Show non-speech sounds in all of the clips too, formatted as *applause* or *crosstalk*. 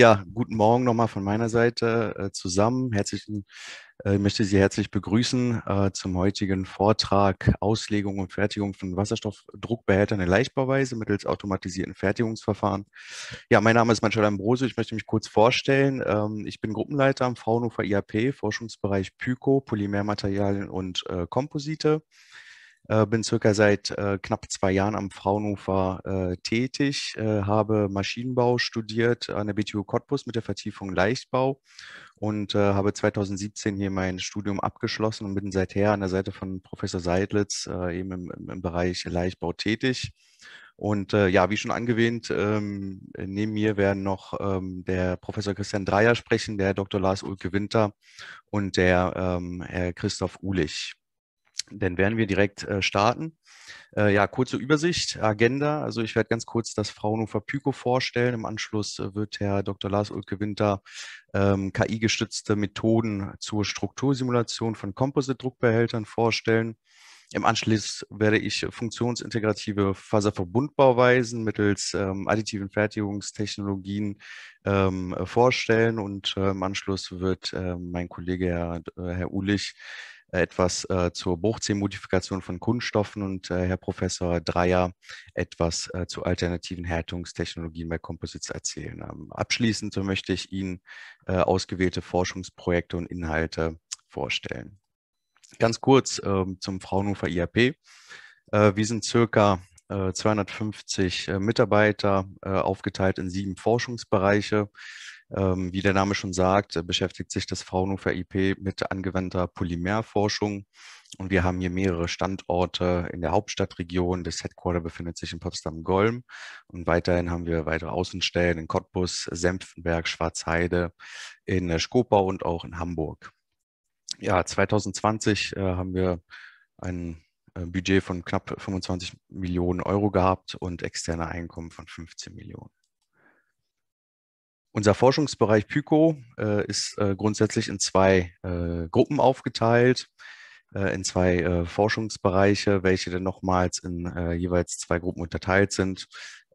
Ja, guten Morgen nochmal von meiner Seite äh, zusammen. Herzlichen, äh, ich möchte Sie herzlich begrüßen äh, zum heutigen Vortrag Auslegung und Fertigung von Wasserstoffdruckbehältern in Leichtbauweise mittels automatisierten Fertigungsverfahren. Ja, mein Name ist Manfred Ambrose. Ich möchte mich kurz vorstellen. Ähm, ich bin Gruppenleiter am Fraunhofer IAP, Forschungsbereich PYCO, Polymermaterialien und äh, Komposite. Äh, bin circa seit äh, knapp zwei Jahren am Fraunhofer äh, tätig, äh, habe Maschinenbau studiert an der BTU Cottbus mit der Vertiefung Leichtbau und habe 2017 hier mein Studium abgeschlossen und bin seither an der Seite von Professor Seidlitz eben im, im, Bereich Leichtbau tätig. Und äh, ja, wie schon angewähnt, ähm, neben mir werden noch ähm, der Professor Christian Dreier sprechen, der Dr. Lars Ulke Winter und der ähm, Herr Christoph Uhlich dann werden wir direkt äh, starten. Äh, ja, kurze Übersicht, Agenda. Also ich werde ganz kurz das Fraunhofer Pyco vorstellen. Im Anschluss äh, wird Herr Dr. Lars Ulke Winter ähm, KI-gestützte Methoden zur Struktursimulation von Composite-Druckbehältern vorstellen. Im Anschluss werde ich funktionsintegrative Faserverbundbauweisen mittels ähm, additiven Fertigungstechnologien ähm, vorstellen und äh, im Anschluss wird äh, mein Kollege Herr, äh, Herr Ulich etwas äh, zur Bruchzehnmodifikation von Kunststoffen und äh, Herr Professor Dreyer etwas äh, zu alternativen Härtungstechnologien bei Composites erzählen. Ähm, abschließend so möchte ich Ihnen äh, ausgewählte Forschungsprojekte und Inhalte vorstellen. Ganz kurz ähm, zum Fraunhofer IAP. Äh, wir sind circa 250 äh, äh, Mitarbeiter, äh, aufgeteilt in sieben Forschungsbereiche. Ähm, wie der Name schon sagt, beschäftigt sich das Fraunhofer IP mit angewandter Polymerforschung. Und wir haben hier mehrere Standorte in der Hauptstadtregion. Das Headquarter befindet sich in Potsdam-Golm. Und weiterhin haben wir weitere Außenstellen in Cottbus, Senftenberg, Schwarzheide, in Skopau und auch in Hamburg. Ja, 2020 haben wir einen äh, Budget von knapp 25 Millionen Euro gehabt und externe Einkommen von 15 Millionen. Unser Forschungsbereich PYCO äh, ist äh, grundsätzlich in zwei äh, Gruppen aufgeteilt, äh, in zwei äh, Forschungsbereiche, welche dann nochmals in jeweils zwei Gruppen unterteilt sind.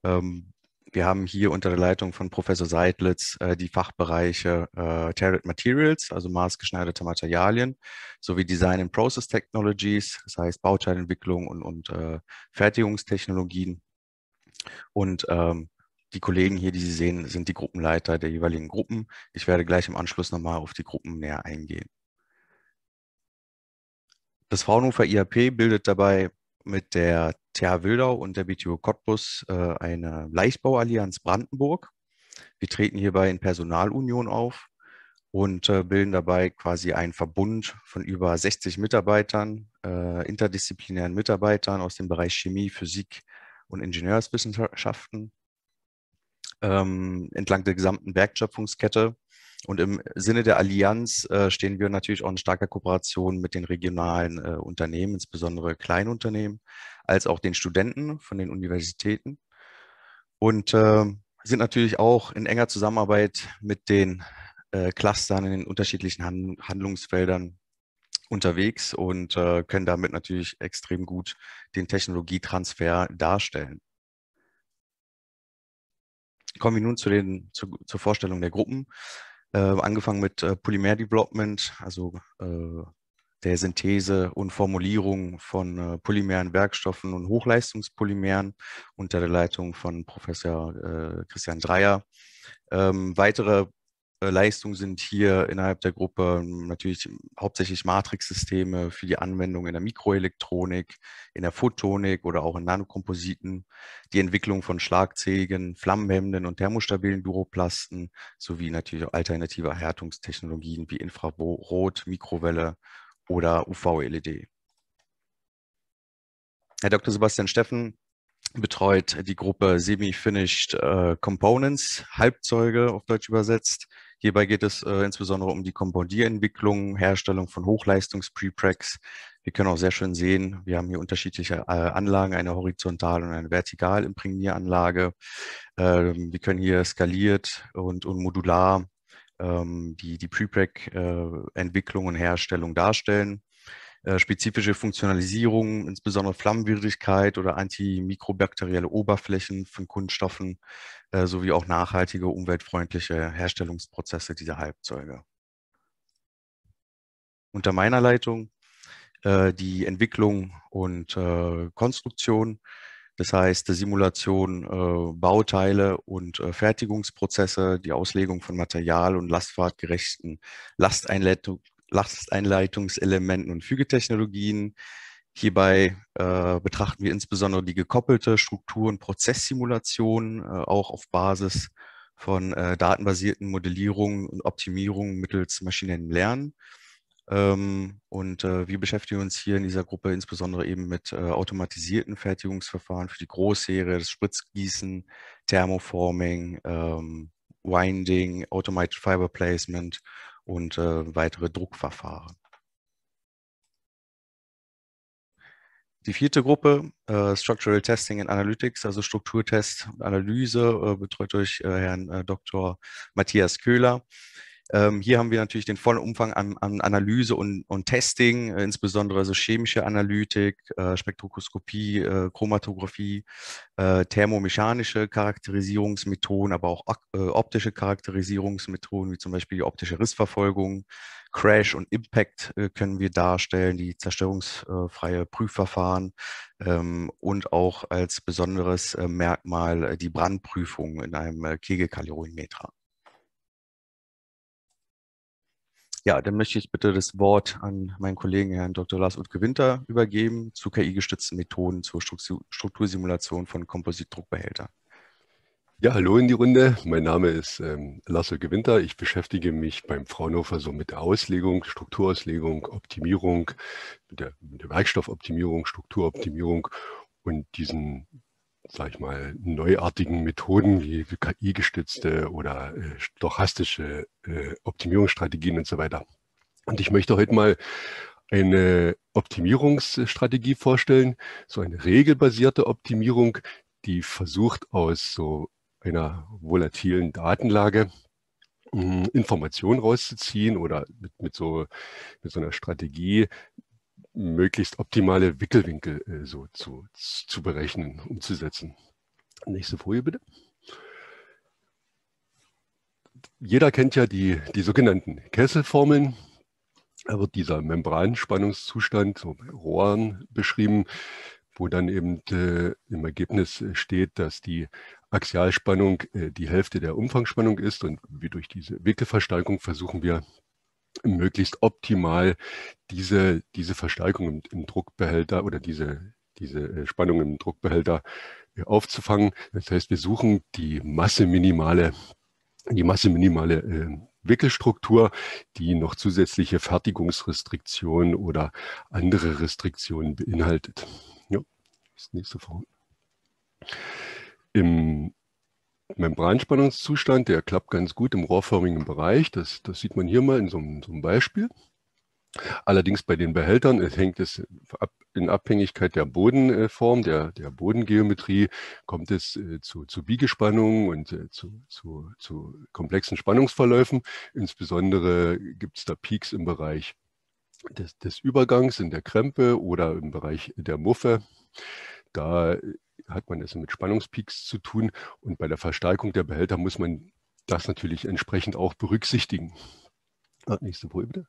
Ähm, wir haben hier unter der Leitung von Professor Seidlitz äh, die Fachbereiche äh, Target Materials, also maßgeschneiderte Materialien, sowie Design and Process Technologies, das heißt Bauteilentwicklung und, und äh, Fertigungstechnologien. Und ähm, die Kollegen hier, die Sie sehen, sind die Gruppenleiter der jeweiligen Gruppen. Ich werde gleich im Anschluss nochmal auf die Gruppen näher eingehen. Das Fraunhofer IAP bildet dabei mit der TH Wildau und der BTO Cottbus äh, eine Leichtbauallianz Brandenburg. Wir treten hierbei in Personalunion auf und äh, bilden dabei quasi einen Verbund von über 60 Mitarbeitern, äh, interdisziplinären Mitarbeitern aus dem Bereich Chemie, Physik und Ingenieurswissenschaften ähm, entlang der gesamten Wertschöpfungskette und im Sinne der Allianz äh, stehen wir natürlich auch in starker Kooperation mit den regionalen äh, Unternehmen, insbesondere Kleinunternehmen, als auch den Studenten von den Universitäten. Und äh, sind natürlich auch in enger Zusammenarbeit mit den äh, Clustern in den unterschiedlichen Han Handlungsfeldern unterwegs und äh, können damit natürlich extrem gut den Technologietransfer darstellen. Kommen wir nun zu den, zu, zur Vorstellung der Gruppen. Äh, angefangen mit äh, Polymer Development, also äh, der Synthese und Formulierung von äh, polymeren Werkstoffen und Hochleistungspolymeren unter der Leitung von Professor äh, Christian Dreyer. Ähm, weitere äh, Leistungen sind hier innerhalb der Gruppe natürlich hauptsächlich Matrix-Systeme für die Anwendung in der Mikroelektronik, in der Photonik oder auch in Nanokompositen, die Entwicklung von schlagzähigen, flammenhemmenden und thermostabilen Duroplasten sowie natürlich auch alternative Härtungstechnologien wie Infrarot, Mikrowelle oder UV-LED. Herr Dr. Sebastian Steffen betreut die Gruppe Semi-Finished äh, Components, Halbzeuge auf Deutsch übersetzt, Hierbei geht es äh, insbesondere um die Kompondierentwicklung, Herstellung von Hochleistungs-Prepregs. Wir können auch sehr schön sehen, wir haben hier unterschiedliche äh, Anlagen, eine horizontal- und eine vertikal Imprägnieranlage. Ähm, wir können hier skaliert und, und modular ähm, die, die Prepreg-Entwicklung äh, und Herstellung darstellen. Äh, spezifische Funktionalisierung, insbesondere Flammenwidrigkeit oder antimikrobakterielle Oberflächen von Kunststoffen äh, sowie auch nachhaltige, umweltfreundliche Herstellungsprozesse dieser Halbzeuge. Unter meiner Leitung äh, die Entwicklung und äh, Konstruktion das heißt, Simulation, äh, Bauteile und äh, Fertigungsprozesse, die Auslegung von Material und lastfahrtgerechten Lasteinleitung, Lasteinleitungselementen und Fügetechnologien. Hierbei äh, betrachten wir insbesondere die gekoppelte Struktur- und Prozesssimulation, äh, auch auf Basis von äh, datenbasierten Modellierungen und Optimierungen mittels maschinellem Lernen. Ähm, und äh, wir beschäftigen uns hier in dieser Gruppe insbesondere eben mit äh, automatisierten Fertigungsverfahren für die Großserie, das Spritzgießen, Thermoforming, ähm, Winding, Automated Fiber Placement und äh, weitere Druckverfahren. Die vierte Gruppe, äh, Structural Testing and Analytics, also Strukturtest und Analyse, äh, betreut durch äh, Herrn äh, Dr. Matthias Köhler. Ähm, hier haben wir natürlich den vollen Umfang an, an Analyse und, und Testing, äh, insbesondere so chemische Analytik, äh, Spektroskopie, äh, Chromatographie, äh, thermomechanische Charakterisierungsmethoden, aber auch äh, optische Charakterisierungsmethoden, wie zum Beispiel die optische Rissverfolgung, Crash und Impact können wir darstellen, die zerstörungsfreie Prüfverfahren ähm, und auch als besonderes Merkmal die Brandprüfung in einem äh, Kegelkalorimeter. Ja, dann möchte ich bitte das Wort an meinen Kollegen Herrn Dr. Lars Utke Winter übergeben zu KI-gestützten Methoden zur Struktursimulation von Kompositdruckbehältern. Ja, hallo in die Runde. Mein Name ist ähm, Lasse Gewinter. Ich beschäftige mich beim Fraunhofer so mit der Auslegung, Strukturauslegung, Optimierung, mit der, mit der Werkstoffoptimierung, Strukturoptimierung und diesen sag ich mal, neuartigen Methoden wie KI-gestützte oder äh, stochastische äh, Optimierungsstrategien und so weiter. Und ich möchte heute mal eine Optimierungsstrategie vorstellen, so eine regelbasierte Optimierung, die versucht aus so einer volatilen Datenlage hm, Informationen rauszuziehen oder mit, mit, so, mit so einer Strategie möglichst optimale Wickelwinkel äh, so zu, zu berechnen, umzusetzen. Nächste Folie bitte. Jeder kennt ja die, die sogenannten Kesselformeln. Da wird dieser Membranspannungszustand so bei Rohren beschrieben, wo dann eben äh, im Ergebnis steht, dass die Axialspannung äh, die Hälfte der Umfangsspannung ist und wie durch diese Wickelversteigerung versuchen wir möglichst optimal diese, diese Verstärkung im, im Druckbehälter oder diese, diese äh, Spannung im Druckbehälter äh, aufzufangen. Das heißt, wir suchen die masseminimale, die Masse äh, Wickelstruktur, die noch zusätzliche Fertigungsrestriktionen oder andere Restriktionen beinhaltet. Ja, das nächste Frage. Im Membranspannungszustand, der klappt ganz gut im rohrförmigen Bereich. Das, das sieht man hier mal in so einem, so einem Beispiel. Allerdings bei den Behältern es hängt es ab, in Abhängigkeit der Bodenform, der, der Bodengeometrie, kommt es äh, zu, zu Biegespannungen und äh, zu, zu, zu komplexen Spannungsverläufen. Insbesondere gibt es da Peaks im Bereich des, des Übergangs in der Krempe oder im Bereich der Muffe. Da hat man es mit Spannungspeaks zu tun und bei der Verstärkung der Behälter muss man das natürlich entsprechend auch berücksichtigen. Ah, nächste Folie bitte.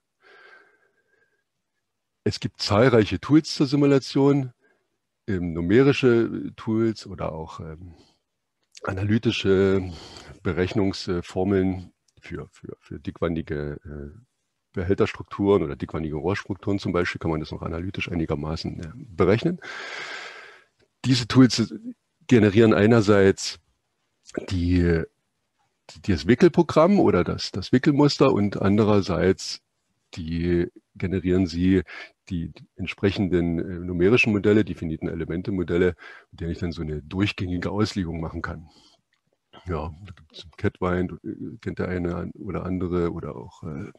Es gibt zahlreiche Tools zur Simulation, ähm, numerische äh, Tools oder auch ähm, analytische Berechnungsformeln für, für, für dickwandige äh, Behälterstrukturen oder dickwandige Rohrstrukturen zum Beispiel, kann man das noch analytisch einigermaßen äh, berechnen diese Tools generieren einerseits die, die, das Wickelprogramm oder das, das Wickelmuster und andererseits die generieren sie die entsprechenden äh, numerischen Modelle, die finiten Elemente-Modelle, mit denen ich dann so eine durchgängige Auslegung machen kann. Ja, da gibt es Catwind, äh, kennt der eine oder andere, oder auch äh,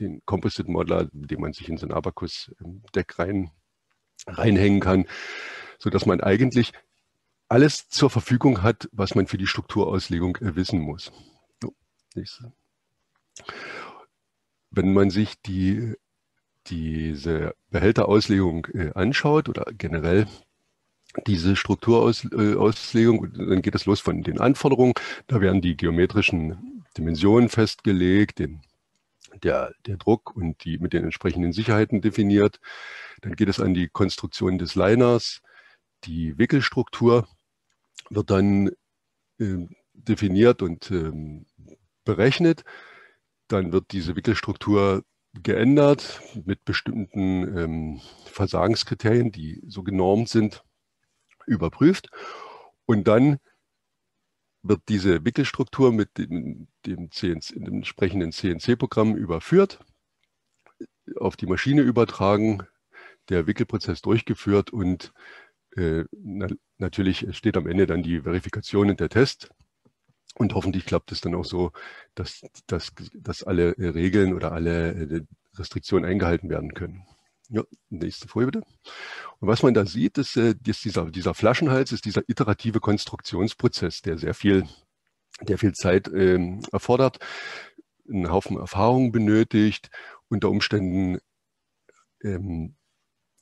den Composite Modeler, den man sich in so ein Abacus-Deck ähm, rein, reinhängen kann sodass man eigentlich alles zur Verfügung hat, was man für die Strukturauslegung äh, wissen muss. Wenn man sich die, diese Behälterauslegung äh, anschaut oder generell diese Strukturauslegung, äh, dann geht es los von den Anforderungen. Da werden die geometrischen Dimensionen festgelegt, den, der, der Druck und die mit den entsprechenden Sicherheiten definiert. Dann geht es an die Konstruktion des Liners, die Wickelstruktur wird dann äh, definiert und ähm, berechnet. Dann wird diese Wickelstruktur geändert mit bestimmten ähm, Versagenskriterien, die so genormt sind, überprüft. Und dann wird diese Wickelstruktur mit dem, dem, CNC, dem entsprechenden CNC-Programm überführt, auf die Maschine übertragen, der Wickelprozess durchgeführt und äh, na, natürlich steht am Ende dann die Verifikation und der Test. Und hoffentlich klappt es dann auch so, dass, dass, dass alle äh, Regeln oder alle äh, Restriktionen eingehalten werden können. Ja, nächste Folie bitte. Und was man da sieht, ist, ist dieser, dieser Flaschenhals, ist dieser iterative Konstruktionsprozess, der sehr viel, der viel Zeit ähm, erfordert, einen Haufen Erfahrung benötigt, unter Umständen ähm,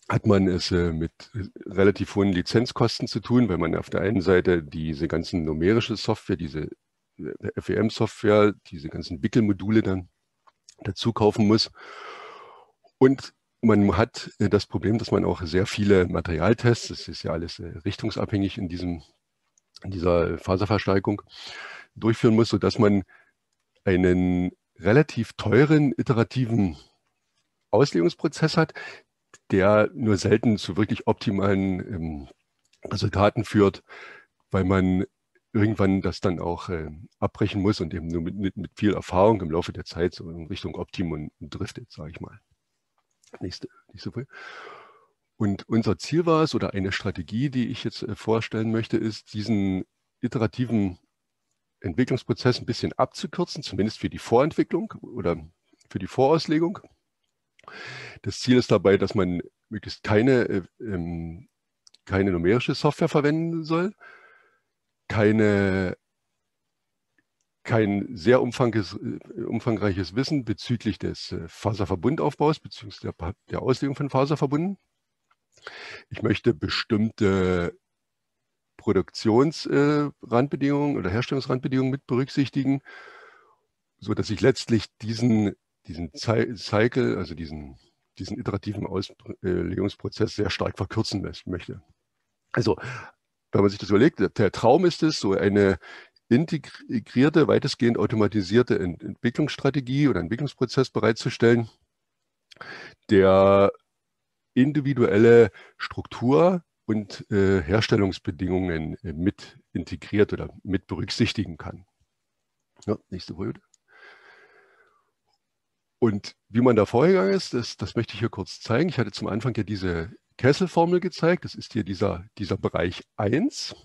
hat man es äh, mit äh, relativ hohen Lizenzkosten zu tun, weil man auf der einen Seite diese ganzen numerische Software, diese äh, FEM-Software, diese ganzen Wickelmodule dann dazu kaufen muss. Und man hat das Problem, dass man auch sehr viele Materialtests, das ist ja alles richtungsabhängig in, diesem, in dieser Faserversteigerung, durchführen muss, sodass man einen relativ teuren iterativen Auslegungsprozess hat, der nur selten zu wirklich optimalen ähm, Resultaten führt, weil man irgendwann das dann auch äh, abbrechen muss und eben nur mit, mit, mit, viel Erfahrung im Laufe der Zeit so in Richtung Optimum driftet, sage ich mal. Nächste, nicht so viel. Und unser Ziel war es, oder eine Strategie, die ich jetzt äh, vorstellen möchte, ist, diesen iterativen Entwicklungsprozess ein bisschen abzukürzen, zumindest für die Vorentwicklung oder für die Vorauslegung das Ziel ist dabei, dass man möglichst keine, äh, ähm, keine numerische Software verwenden soll, keine, kein sehr äh, umfangreiches Wissen bezüglich des äh, Faserverbundaufbaus bzw. Der, der Auslegung von Faserverbunden. Ich möchte bestimmte Produktionsrandbedingungen oder Herstellungsrandbedingungen mit berücksichtigen, sodass ich letztlich diesen diesen Cycle, also diesen, diesen iterativen Auslegungsprozess äh, sehr stark verkürzen möchte. Also, wenn man sich das überlegt, der Traum ist es, so eine integrierte, weitestgehend automatisierte Entwicklungsstrategie oder Entwicklungsprozess bereitzustellen, der individuelle Struktur und äh, Herstellungsbedingungen äh, mit integriert oder mit berücksichtigen kann. Ja, nächste Folie. Und wie man da vorgegangen ist, das, das möchte ich hier kurz zeigen. Ich hatte zum Anfang ja diese Kesselformel gezeigt. Das ist hier dieser, dieser Bereich 1.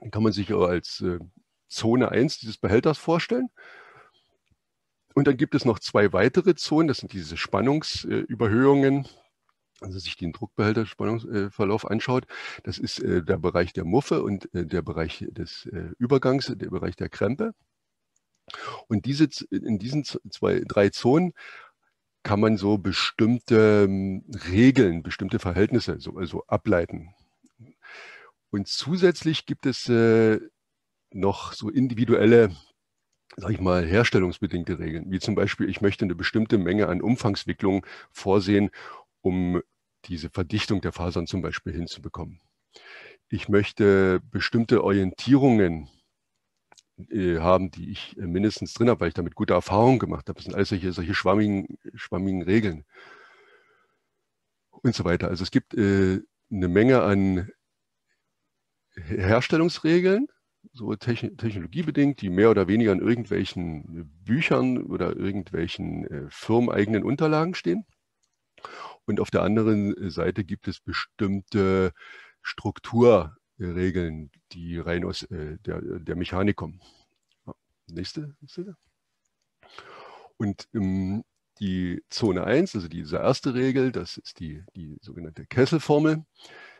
Den kann man sich als äh, Zone 1 dieses Behälters vorstellen. Und dann gibt es noch zwei weitere Zonen. Das sind diese Spannungsüberhöhungen. Äh, also sich den Druckbehälter Spannungsverlauf anschaut, das ist äh, der Bereich der Muffe und äh, der Bereich des Übergangs, der Bereich der Krempe. Und diese, in diesen zwei, drei Zonen kann man so bestimmte ähm, Regeln, bestimmte Verhältnisse so, also ableiten. Und zusätzlich gibt es äh, noch so individuelle, sag ich mal, herstellungsbedingte Regeln, wie zum Beispiel, ich möchte eine bestimmte Menge an Umfangswicklung vorsehen, um diese Verdichtung der Fasern zum Beispiel hinzubekommen. Ich möchte bestimmte Orientierungen äh, haben, die ich äh, mindestens drin habe, weil ich damit gute Erfahrungen gemacht habe. Das sind alles solche, solche schwammigen, schwammigen Regeln und so weiter. Also es gibt äh, eine Menge an Herstellungsregeln, so technologiebedingt, die mehr oder weniger in irgendwelchen Büchern oder irgendwelchen äh, firmeneigenen Unterlagen stehen. Und auf der anderen Seite gibt es bestimmte Struktur, äh, Regeln, die rein aus äh, der, der Mechanik kommen. nächste. nächste. Und ähm, die Zone 1, also diese erste Regel, das ist die, die sogenannte Kesselformel.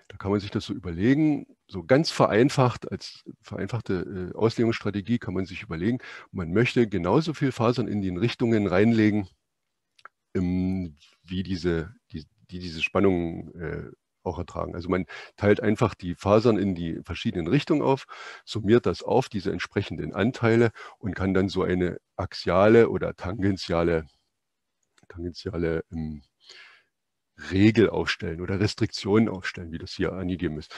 Da kann man sich das so überlegen, so ganz vereinfacht, als vereinfachte äh, Auslegungsstrategie kann man sich überlegen, man möchte genauso viel Fasern in den Richtungen reinlegen, ähm, wie diese, die, die diese Spannung äh, auch ertragen. Also man teilt einfach die Fasern in die verschiedenen Richtungen auf, summiert das auf, diese entsprechenden Anteile und kann dann so eine axiale oder tangentiale, tangentiale ähm, Regel aufstellen oder Restriktionen aufstellen, wie das hier angegeben ist.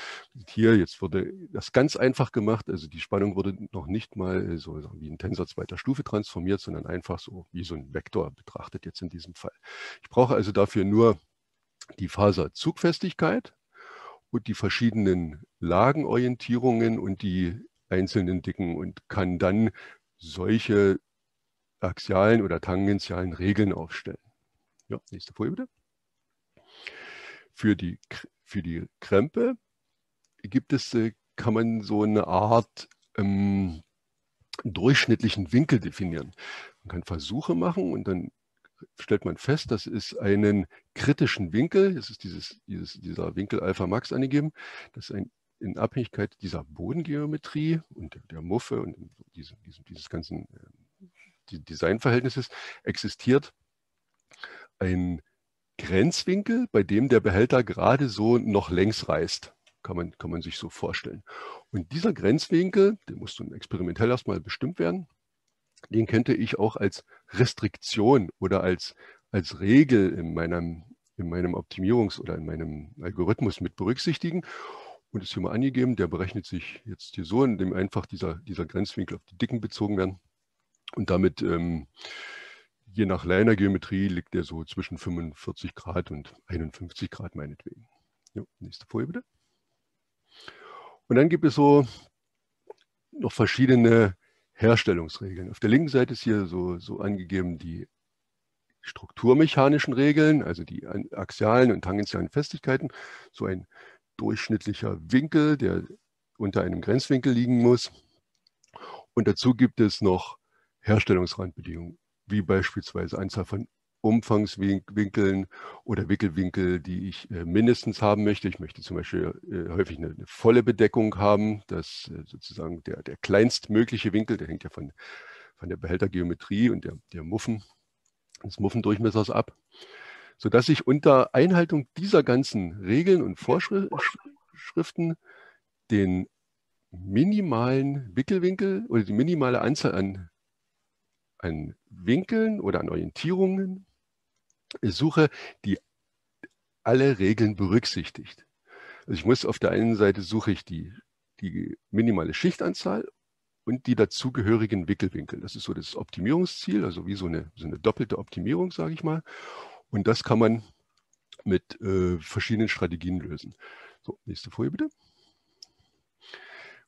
Hier jetzt wurde das ganz einfach gemacht, also die Spannung wurde noch nicht mal äh, so wie ein Tensor zweiter Stufe transformiert, sondern einfach so wie so ein Vektor betrachtet jetzt in diesem Fall. Ich brauche also dafür nur die Faserzugfestigkeit und die verschiedenen Lagenorientierungen und die einzelnen Dicken und kann dann solche axialen oder tangentialen Regeln aufstellen. Ja, nächste Folie bitte. Für die, für die Krempe gibt es, äh, kann man so eine Art ähm, durchschnittlichen Winkel definieren. Man kann Versuche machen und dann stellt man fest, dass es einen kritischen Winkel, es ist dieses, dieses, dieser Winkel Alpha Max angegeben, dass ein in Abhängigkeit dieser Bodengeometrie und der Muffe und diese, diese, dieses ganzen ähm, Designverhältnisses existiert ein Grenzwinkel, bei dem der Behälter gerade so noch längs reißt. Kann man, kann man sich so vorstellen. Und dieser Grenzwinkel, der muss dann experimentell erstmal bestimmt werden, den könnte ich auch als Restriktion oder als, als Regel in meinem, in meinem Optimierungs- oder in meinem Algorithmus mit berücksichtigen. Und ist hier mal angegeben, der berechnet sich jetzt hier so, indem einfach dieser, dieser Grenzwinkel auf die Dicken bezogen werden. Und damit, ähm, je nach Liner Geometrie liegt der so zwischen 45 Grad und 51 Grad meinetwegen. Jo, nächste Folie bitte. Und dann gibt es so noch verschiedene Herstellungsregeln. Auf der linken Seite ist hier so, so angegeben die strukturmechanischen Regeln, also die axialen und tangentialen Festigkeiten, so ein durchschnittlicher Winkel, der unter einem Grenzwinkel liegen muss. Und dazu gibt es noch Herstellungsrandbedingungen, wie beispielsweise Anzahl von Umfangswinkeln oder Wickelwinkel, die ich äh, mindestens haben möchte. Ich möchte zum Beispiel äh, häufig eine, eine volle Bedeckung haben, dass äh, sozusagen der, der kleinstmögliche Winkel, der hängt ja von, von der Behältergeometrie und der, der Muffen, des Muffendurchmessers ab, sodass ich unter Einhaltung dieser ganzen Regeln und Vorschriften den minimalen Wickelwinkel oder die minimale Anzahl an, an Winkeln oder an Orientierungen Suche, die alle Regeln berücksichtigt. Also ich muss auf der einen Seite suche ich die, die minimale Schichtanzahl und die dazugehörigen Wickelwinkel. Das ist so das Optimierungsziel, also wie so eine, so eine doppelte Optimierung, sage ich mal. Und das kann man mit äh, verschiedenen Strategien lösen. So, nächste Folie bitte.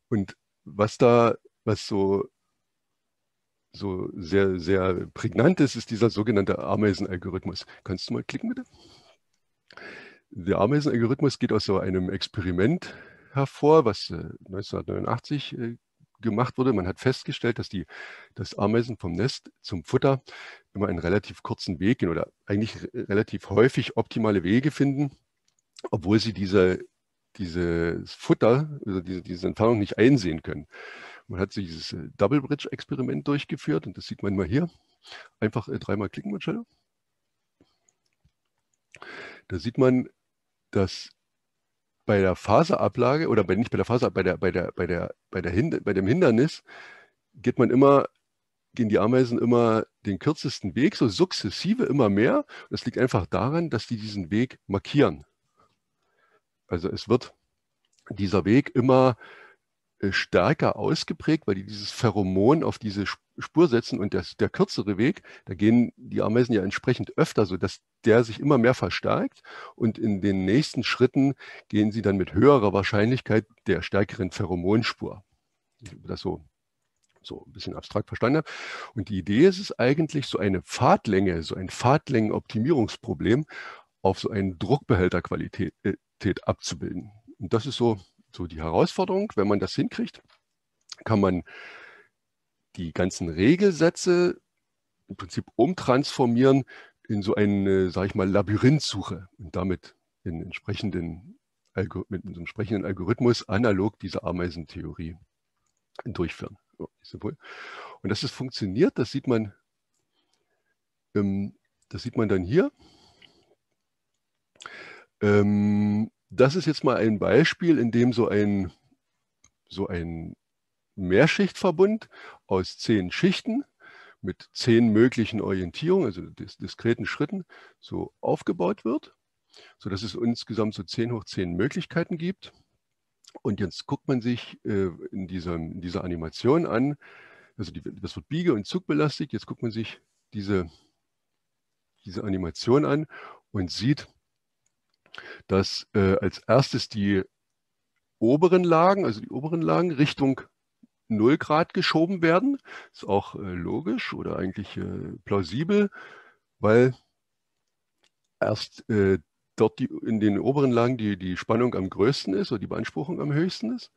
Und was da, was so so sehr, sehr prägnant ist, ist dieser sogenannte Ameisen-Algorithmus. Kannst du mal klicken, bitte? Der Ameisen-Algorithmus geht aus so einem Experiment hervor, was 1989 äh, äh, gemacht wurde. Man hat festgestellt, dass die dass Ameisen vom Nest zum Futter immer einen relativ kurzen Weg gehen oder eigentlich relativ häufig optimale Wege finden, obwohl sie diese, dieses Futter, also diese, diese Entfernung nicht einsehen können. Man hat dieses äh, Double Bridge Experiment durchgeführt und das sieht man mal hier. Einfach äh, dreimal klicken, Marcel. Da sieht man, dass bei der Faserablage oder bei, nicht bei der Faser, bei der, bei der, bei der, bei der Hind bei dem Hindernis geht man immer, gehen die Ameisen immer den kürzesten Weg, so sukzessive immer mehr. Das liegt einfach daran, dass die diesen Weg markieren. Also es wird dieser Weg immer äh, stärker ausgeprägt, weil die dieses Pheromon auf diese Spur setzen und das, der kürzere Weg, da gehen die Ameisen ja entsprechend öfter, sodass der sich immer mehr verstärkt und in den nächsten Schritten gehen sie dann mit höherer Wahrscheinlichkeit der stärkeren Pheromonspur. Das so so ein bisschen abstrakt verstanden Und die Idee ist es eigentlich, so eine Fahrtlänge, so ein Fahrtlängenoptimierungsproblem auf so einen Druckbehälterqualität äh, abzubilden. Und das ist so so die Herausforderung. Wenn man das hinkriegt, kann man die ganzen Regelsätze im Prinzip umtransformieren in so eine, sage ich mal, Labyrinthsuche und damit in entsprechenden mit einem entsprechenden Algorithmus analog diese Ameisentheorie durchführen. Und dass es funktioniert, das sieht man, ähm, das sieht man dann hier. Ähm, das ist jetzt mal ein Beispiel, in dem so ein, so ein Mehrschichtverbund aus zehn Schichten mit zehn möglichen Orientierungen, also dis diskreten Schritten, so aufgebaut wird, sodass es insgesamt so zehn hoch zehn Möglichkeiten gibt. Und jetzt guckt man sich äh, in, dieser, in dieser Animation an, also die, das wird Biege- und Zug belastet, jetzt guckt man sich diese, diese Animation an und sieht, dass äh, als erstes die oberen Lagen, also die oberen Lagen Richtung 0 Grad geschoben werden. Ist auch äh, logisch oder eigentlich äh, plausibel, weil erst äh, dort die, in den oberen Lagen die, die Spannung am größten ist oder die Beanspruchung am höchsten ist.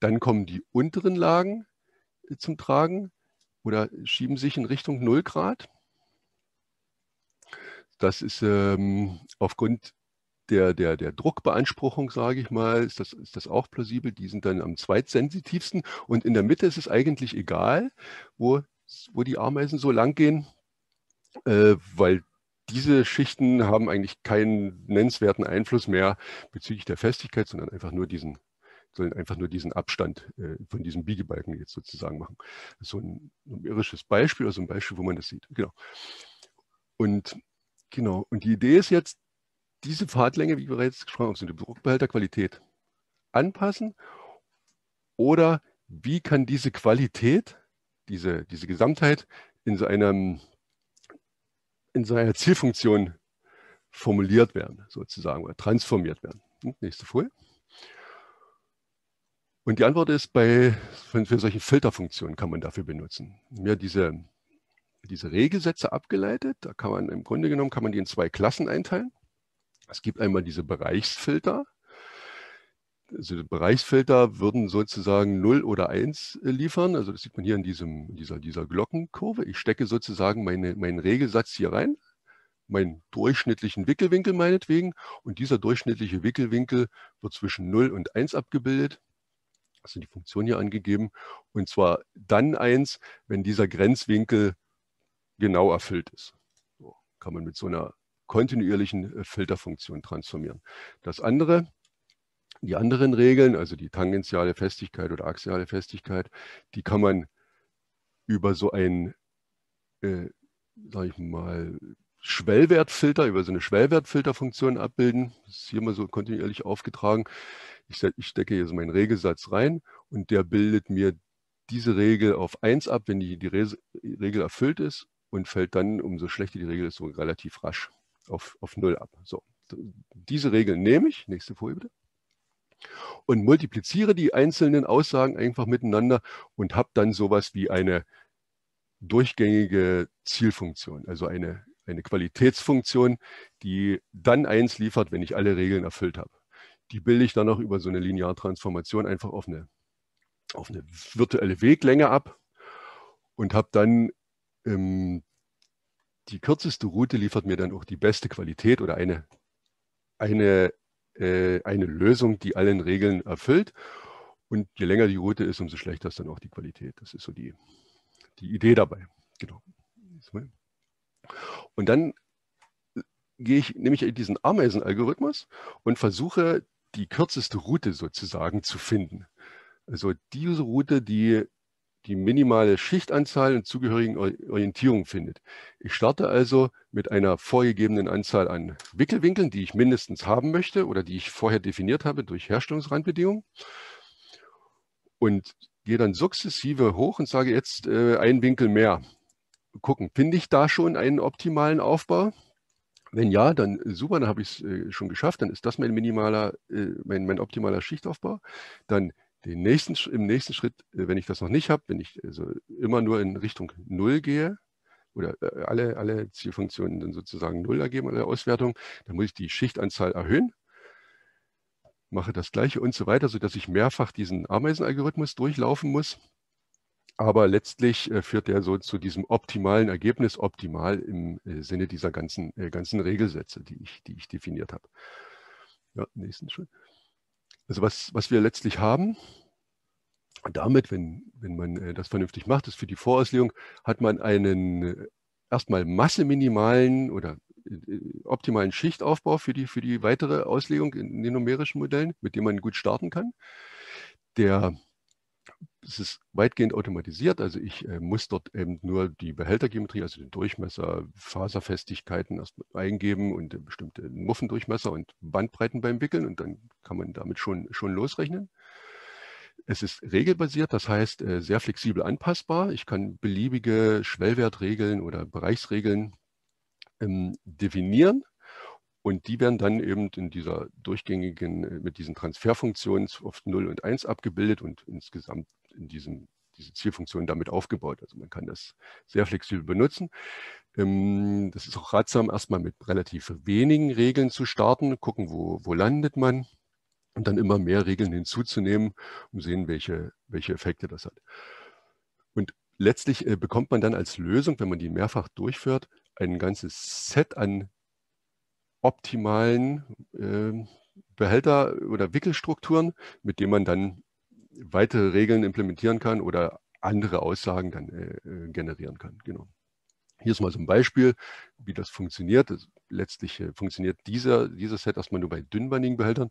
Dann kommen die unteren Lagen äh, zum Tragen oder schieben sich in Richtung 0 Grad. Das ist ähm, aufgrund der, der, der Druckbeanspruchung, sage ich mal, ist das, ist das auch plausibel. Die sind dann am zweitsensitivsten. Und in der Mitte ist es eigentlich egal, wo, wo die Ameisen so lang gehen, äh, weil diese Schichten haben eigentlich keinen nennenswerten Einfluss mehr bezüglich der Festigkeit, sondern einfach nur diesen sollen einfach nur diesen Abstand äh, von diesem Biegebalken jetzt sozusagen machen. Das ist so ein numerisches Beispiel, also ein Beispiel, wo man das sieht. Genau. Und genau. Und die Idee ist jetzt, diese Fahrtlänge, wie bereits gesprochen, haben, also die Druckbehälterqualität anpassen? Oder wie kann diese Qualität, diese, diese Gesamtheit in so, einem, in so einer Zielfunktion formuliert werden, sozusagen, oder transformiert werden? Hm, nächste Folie. Und die Antwort ist, bei, für solche Filterfunktionen kann man dafür benutzen. Mir diese, diese Regelsätze abgeleitet, da kann man im Grunde genommen, kann man die in zwei Klassen einteilen. Es gibt einmal diese Bereichsfilter. Also Bereichsfilter würden sozusagen 0 oder 1 äh, liefern. Also das sieht man hier in diesem, dieser, dieser Glockenkurve. Ich stecke sozusagen meine, meinen Regelsatz hier rein, meinen durchschnittlichen Wickelwinkel meinetwegen. Und dieser durchschnittliche Wickelwinkel wird zwischen 0 und 1 abgebildet. Also die Funktion hier angegeben. Und zwar dann 1, wenn dieser Grenzwinkel genau erfüllt ist. So, kann man mit so einer kontinuierlichen äh, Filterfunktion transformieren. Das andere, die anderen Regeln, also die tangentiale Festigkeit oder axiale Festigkeit, die kann man über so einen, äh, sag ich mal, Schwellwertfilter, über so eine Schwellwertfilterfunktion abbilden. Das ist hier mal so kontinuierlich aufgetragen. Ich, ich stecke hier so meinen Regelsatz rein und der bildet mir diese Regel auf 1 ab, wenn die, die Regel erfüllt ist und fällt dann, umso schlechter die Regel ist, so relativ rasch auf, auf 0 ab. So, diese Regel nehme ich, nächste Folie bitte, und multipliziere die einzelnen Aussagen einfach miteinander und habe dann sowas wie eine durchgängige Zielfunktion, also eine, eine Qualitätsfunktion, die dann eins liefert, wenn ich alle Regeln erfüllt habe. Die bilde ich dann noch über so eine Lineartransformation einfach auf eine, auf eine virtuelle Weglänge ab und habe dann ähm, die kürzeste Route liefert mir dann auch die beste Qualität oder eine, eine, äh, eine Lösung, die allen Regeln erfüllt. Und je länger die Route ist, umso schlechter ist dann auch die Qualität. Das ist so die, die Idee dabei. Genau. Und dann gehe ich, nehme ich diesen Ameisenalgorithmus und versuche, die kürzeste Route sozusagen zu finden. Also diese Route, die die minimale Schichtanzahl und zugehörigen Orientierung findet. Ich starte also mit einer vorgegebenen Anzahl an Wickelwinkeln, die ich mindestens haben möchte oder die ich vorher definiert habe durch Herstellungsrandbedingungen und gehe dann sukzessive hoch und sage jetzt äh, einen Winkel mehr. Gucken, finde ich da schon einen optimalen Aufbau? Wenn ja, dann super, dann habe ich es äh, schon geschafft, dann ist das mein minimaler, äh, mein, mein optimaler Schichtaufbau. Dann den nächsten, Im nächsten Schritt, äh, wenn ich das noch nicht habe, wenn ich also immer nur in Richtung Null gehe, oder äh, alle, alle Zielfunktionen dann sozusagen Null ergeben oder Auswertung, dann muss ich die Schichtanzahl erhöhen, mache das Gleiche und so weiter, sodass ich mehrfach diesen Ameisenalgorithmus durchlaufen muss. Aber letztlich äh, führt der so zu diesem optimalen Ergebnis, optimal im Sinne dieser ganzen, ganzen Regelsätze, die ich, die ich definiert habe. Ja, nächsten Schritt. Also was, was wir letztlich haben, damit, wenn, wenn man äh, das vernünftig macht, ist für die Vorauslegung, hat man einen äh, erstmal masseminimalen oder äh, optimalen Schichtaufbau für die, für die weitere Auslegung in den numerischen Modellen, mit dem man gut starten kann. Der es ist weitgehend automatisiert. Also ich äh, muss dort eben nur die Behältergeometrie, also den Durchmesser, Faserfestigkeiten erst eingeben und äh, bestimmte Muffendurchmesser und Bandbreiten beim Wickeln und dann kann man damit schon, schon losrechnen. Es ist regelbasiert, das heißt äh, sehr flexibel anpassbar. Ich kann beliebige Schwellwertregeln oder Bereichsregeln ähm, definieren und die werden dann eben in dieser durchgängigen, äh, mit diesen Transferfunktionen oft 0 und 1 abgebildet und insgesamt in diesem, diese Zielfunktion damit aufgebaut. Also man kann das sehr flexibel benutzen. Ähm, das ist auch ratsam, erstmal mit relativ wenigen Regeln zu starten, gucken, wo, wo landet man und dann immer mehr Regeln hinzuzunehmen, um sehen, welche, welche Effekte das hat. Und letztlich äh, bekommt man dann als Lösung, wenn man die mehrfach durchführt, ein ganzes Set an optimalen äh, Behälter oder Wickelstrukturen, mit denen man dann weitere Regeln implementieren kann oder andere Aussagen dann äh, äh, generieren kann. Genau. Hier ist mal so ein Beispiel, wie das funktioniert. Das, letztlich äh, funktioniert dieser, dieses Set erstmal nur bei dünnwandigen Behältern.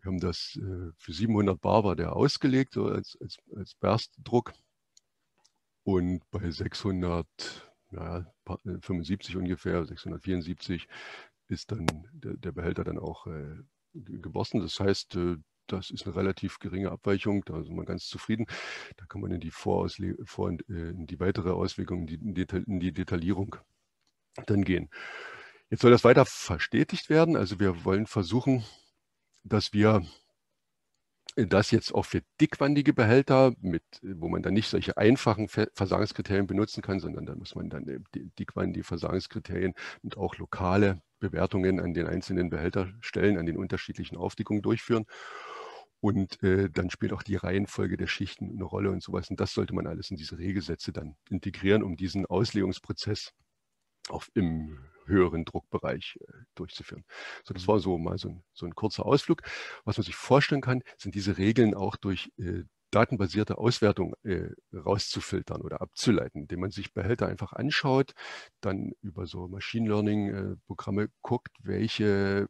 Wir haben das äh, für 700 Bar war der ausgelegt, so als, als, als Berstdruck. Und bei 675 naja, äh, ungefähr, 674, ist dann der, der Behälter dann auch äh, gebossen. Das heißt, äh, das ist eine relativ geringe Abweichung, da sind wir ganz zufrieden. Da kann man in die, Vorausle vor in, äh, in die weitere Auswirkung, in die, in die Detaillierung dann gehen. Jetzt soll das weiter verstetigt werden. Also wir wollen versuchen, dass wir äh, das jetzt auch für dickwandige Behälter, mit, wo man dann nicht solche einfachen Versagenskriterien benutzen kann, sondern dann muss man dann äh, dickwandige Versagenskriterien und auch lokale Bewertungen an den einzelnen Behälterstellen, an den unterschiedlichen Aufdeckungen durchführen. Und äh, dann spielt auch die Reihenfolge der Schichten eine Rolle und sowas. Und das sollte man alles in diese Regelsätze dann integrieren, um diesen Auslegungsprozess auch im höheren Druckbereich äh, durchzuführen. So, das mhm. war so mal so ein, so ein kurzer Ausflug. Was man sich vorstellen kann, sind diese Regeln auch durch äh, datenbasierte Auswertung äh, rauszufiltern oder abzuleiten, indem man sich Behälter einfach anschaut, dann über so Machine Learning-Programme äh, guckt, welche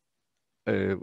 äh,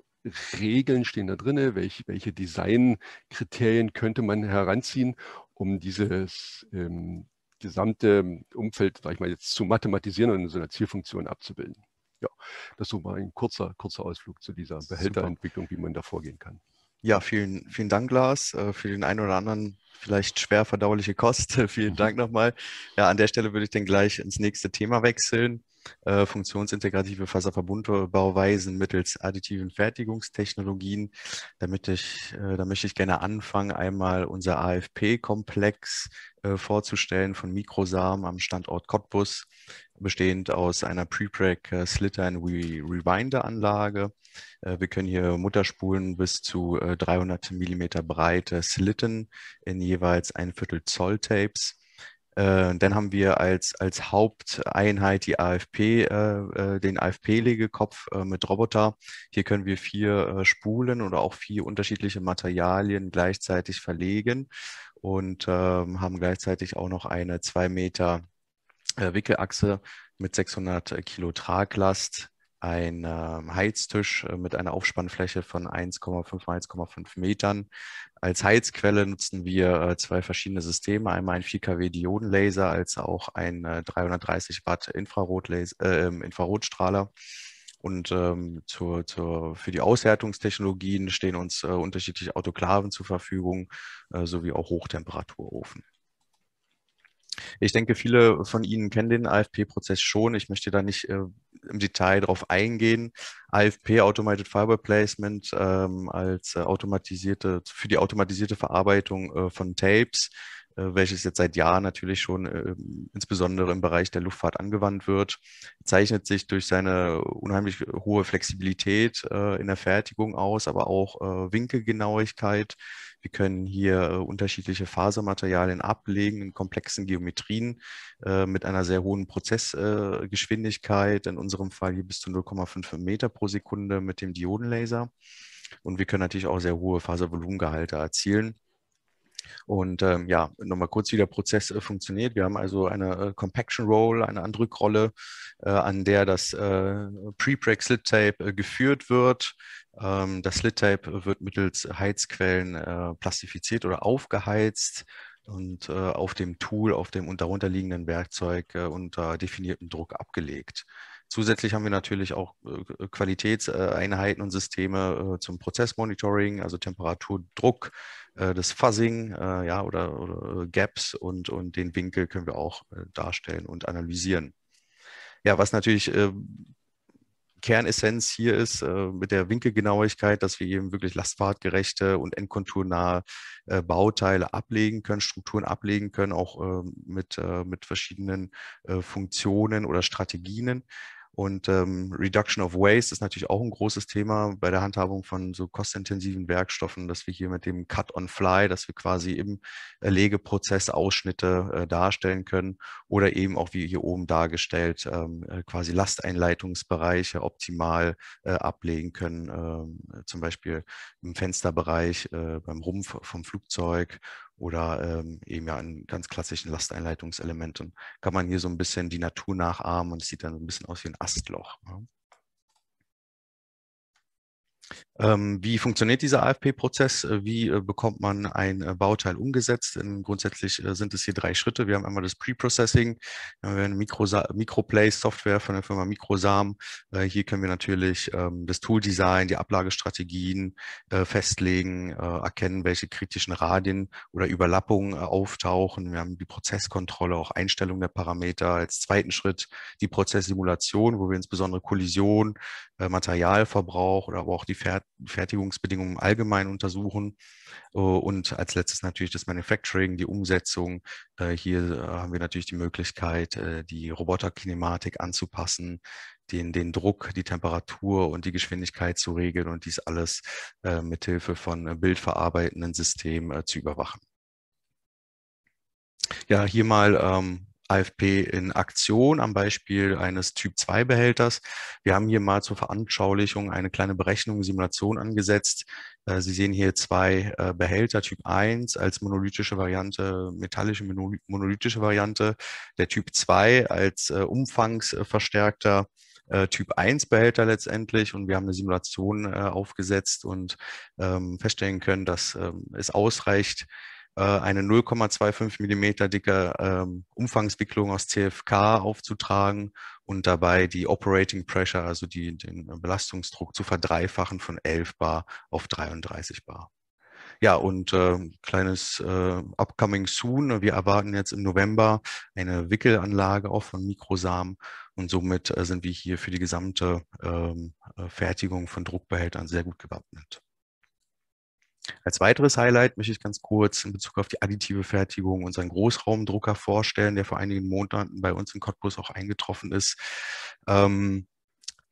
Regeln stehen da drin, welche, welche Designkriterien könnte man heranziehen, um dieses ähm, gesamte Umfeld, sag ich mal, jetzt zu mathematisieren und in so einer Zielfunktion abzubilden. Ja, das ist so mal ein kurzer, kurzer Ausflug zu dieser Behälterentwicklung, Super. wie man da vorgehen kann. Ja, vielen, vielen Dank, Lars, äh, für den einen oder anderen vielleicht schwer verdauliche Kost. *laughs* Vielen mhm. Dank nochmal. Ja, an der Stelle würde ich dann gleich ins nächste Thema wechseln. Äh, funktionsintegrative Faserverbundbauweisen mittels additiven Fertigungstechnologien. Damit ich, äh, da möchte ich gerne anfangen, einmal unser AFP-Komplex äh, vorzustellen von Mikrosamen am Standort Cottbus bestehend aus einer Pre-Break äh, Slitter and Rewinder Anlage. Äh, wir können hier Mutterspulen bis zu 300 äh, Millimeter breite Slitten in jeweils ein Viertel Zoll Tapes. Dann haben wir als, als Haupteinheit die AFP, den AFP-Legekopf mit Roboter. Hier können wir vier Spulen oder auch vier unterschiedliche Materialien gleichzeitig verlegen und ähm, haben gleichzeitig auch noch eine zwei Meter äh, Wickelachse mit 600 äh, Kilo Traglast, ein ähm, Heiztisch äh, mit einer Aufspannfläche von 1,5 mal 1,5 Metern. Als Heizquelle nutzen wir zwei verschiedene Systeme, einmal ein 4 kW Diodenlaser als auch ein 330 Watt Infrarotlaser, äh, ähm, Infrarotstrahler. Und ähm, zur, zur, für die Aushärtungstechnologien stehen uns äh, unterschiedliche Autoklaven zur Verfügung, äh, sowie auch Hochtemperaturofen. Ich denke, viele von Ihnen kennen den AFP-Prozess schon. Ich möchte da nicht äh, im Detail drauf eingehen. AFP, Automated Fiber Placement, ähm, als äh, automatisierte, für die automatisierte Verarbeitung äh, von Tapes äh, welches jetzt seit Jahren natürlich schon äh, insbesondere im Bereich der Luftfahrt angewandt wird, zeichnet sich durch seine unheimlich äh, hohe Flexibilität äh, in der Fertigung aus, aber auch äh, Winkelgenauigkeit. Wir können hier äh, unterschiedliche Fasermaterialien ablegen in komplexen Geometrien mit einer sehr hohen Prozessgeschwindigkeit, in unserem Fall hier bis zu 0,5 Meter pro Sekunde mit dem Diodenlaser. Und wir können natürlich auch sehr hohe Faservolumengehalte erzielen und ähm, ja, nochmal kurz, wie der Prozess äh, funktioniert. Wir haben also eine äh, Compaction Roll, eine Andrückrolle, äh, an der das äh, Pre-Break Slit Tape äh, geführt wird. Ähm, das Slit Tape wird mittels Heizquellen äh, plastifiziert oder aufgeheizt und auf dem Tool, auf dem darunterliegenden Werkzeug unter definiertem Druck abgelegt. Zusätzlich haben wir natürlich auch Qualitätseinheiten und Systeme zum Prozessmonitoring, also Temperatur, Druck, äh, das Fuzzing äh, ja, oder, oder, äh, Gaps und, und den Winkel können wir auch äh, darstellen und analysieren. Ja, was natürlich Kernessenz hier ist äh, mit der Winkelgenauigkeit, dass wir eben wirklich lastfahrtgerechte und endkonturnahe äh, Bauteile ablegen können, Strukturen ablegen können, auch ähm, äh, mit, mit verschiedenen Funktionen oder Strategien. Und ähm, Reduction of Waste ist natürlich auch ein großes Thema bei der Handhabung von so kostintensiven Werkstoffen, dass wir hier mit dem Cut on Fly, dass wir quasi im äh, Legeprozess Ausschnitte äh, darstellen können oder eben auch wie hier oben dargestellt, ähm, äh, quasi Lasteinleitungsbereiche optimal äh, ablegen können, äh, zum Beispiel im Fensterbereich, äh, beim Rumpf vom Flugzeug oder ähm, eben ja in ganz klassischen Lasteinleitungselementen kann man hier so ein bisschen die Natur nachahmen und es sieht dann so ein bisschen aus wie ein Astloch. Ja. Ne? Ähm, wie funktioniert dieser AFP-Prozess? Äh, wie äh, bekommt man ein äh, Bauteil umgesetzt? grundsätzlich sind es hier drei Schritte. Wir haben einmal das Pre-Processing, dann haben eine Microplay-Software von der Firma Microsam. hier können wir natürlich ähm, das Tool-Design, die Ablagestrategien festlegen, erkennen, welche kritischen Radien oder Überlappungen auftauchen. Wir haben die Prozesskontrolle, auch Einstellung der Parameter. Als zweiten Schritt die Prozesssimulation, wo wir insbesondere Kollision, Materialverbrauch oder aber auch die Fährt Fertigungsbedingungen allgemein untersuchen. Äh, und als letztes natürlich das Manufacturing, die Umsetzung. Äh, hier äh, haben wir natürlich die Möglichkeit, die Roboterkinematik anzupassen, den, den Druck, die Temperatur und die Geschwindigkeit zu regeln und dies alles mithilfe von bildverarbeitenden Systemen zu überwachen. Ja, hier mal ähm, AFP in Aktion am Beispiel eines Typ-2-Behälters. Wir haben hier mal zur Veranschaulichung eine kleine Berechnung, Simulation angesetzt. Äh, Sie sehen hier zwei äh, Behälter, Typ 1 als monolithische Variante, metallische monolithische Variante, der Typ 2 als äh, umfangsverstärkter Typ 1 Behälter letztendlich und wir haben eine Simulation aufgesetzt und ähm, feststellen können, dass ähm, es ausreicht, äh, eine 0,25 mm dicke ähm, Umfangswicklung aus CFK aufzutragen und dabei die Operating Pressure, also die, den Belastungsdruck zu verdreifachen von 11 Bar auf 33 Bar. Ja, und äh, kleines äh, Upcoming Soon. Wir erwarten jetzt im November eine Wickelanlage auch von Mikrosamen und somit äh, sind wir hier für die gesamte ähm, äh, Fertigung von Druckbehältern sehr gut gewappnet. Als weiteres Highlight möchte ich ganz kurz in Bezug auf die additive Fertigung unseren Großraumdrucker vorstellen, der vor einigen Monaten bei uns in Cottbus auch eingetroffen ist. Ähm,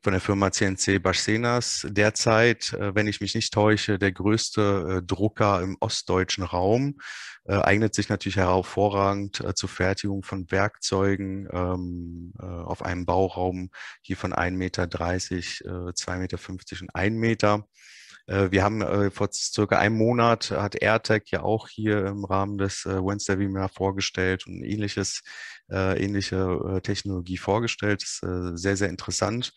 von der Firma CNC Barcenas. Derzeit, äh, wenn ich mich nicht täusche, der größte äh, Drucker im ostdeutschen Raum. Äh, eignet sich natürlich hervorragend äh, zur Fertigung von Werkzeugen ähm, äh, auf einem Bauraum hier von 1,30 Meter, 2,50 äh, Meter und 1 Meter. Äh, wir haben äh, vor circa einem Monat hat AirTag ja auch hier im Rahmen des äh, Wednesday Webinar vorgestellt und ähnliches, ähnliche Technologie vorgestellt. Das ist sehr, sehr interessant.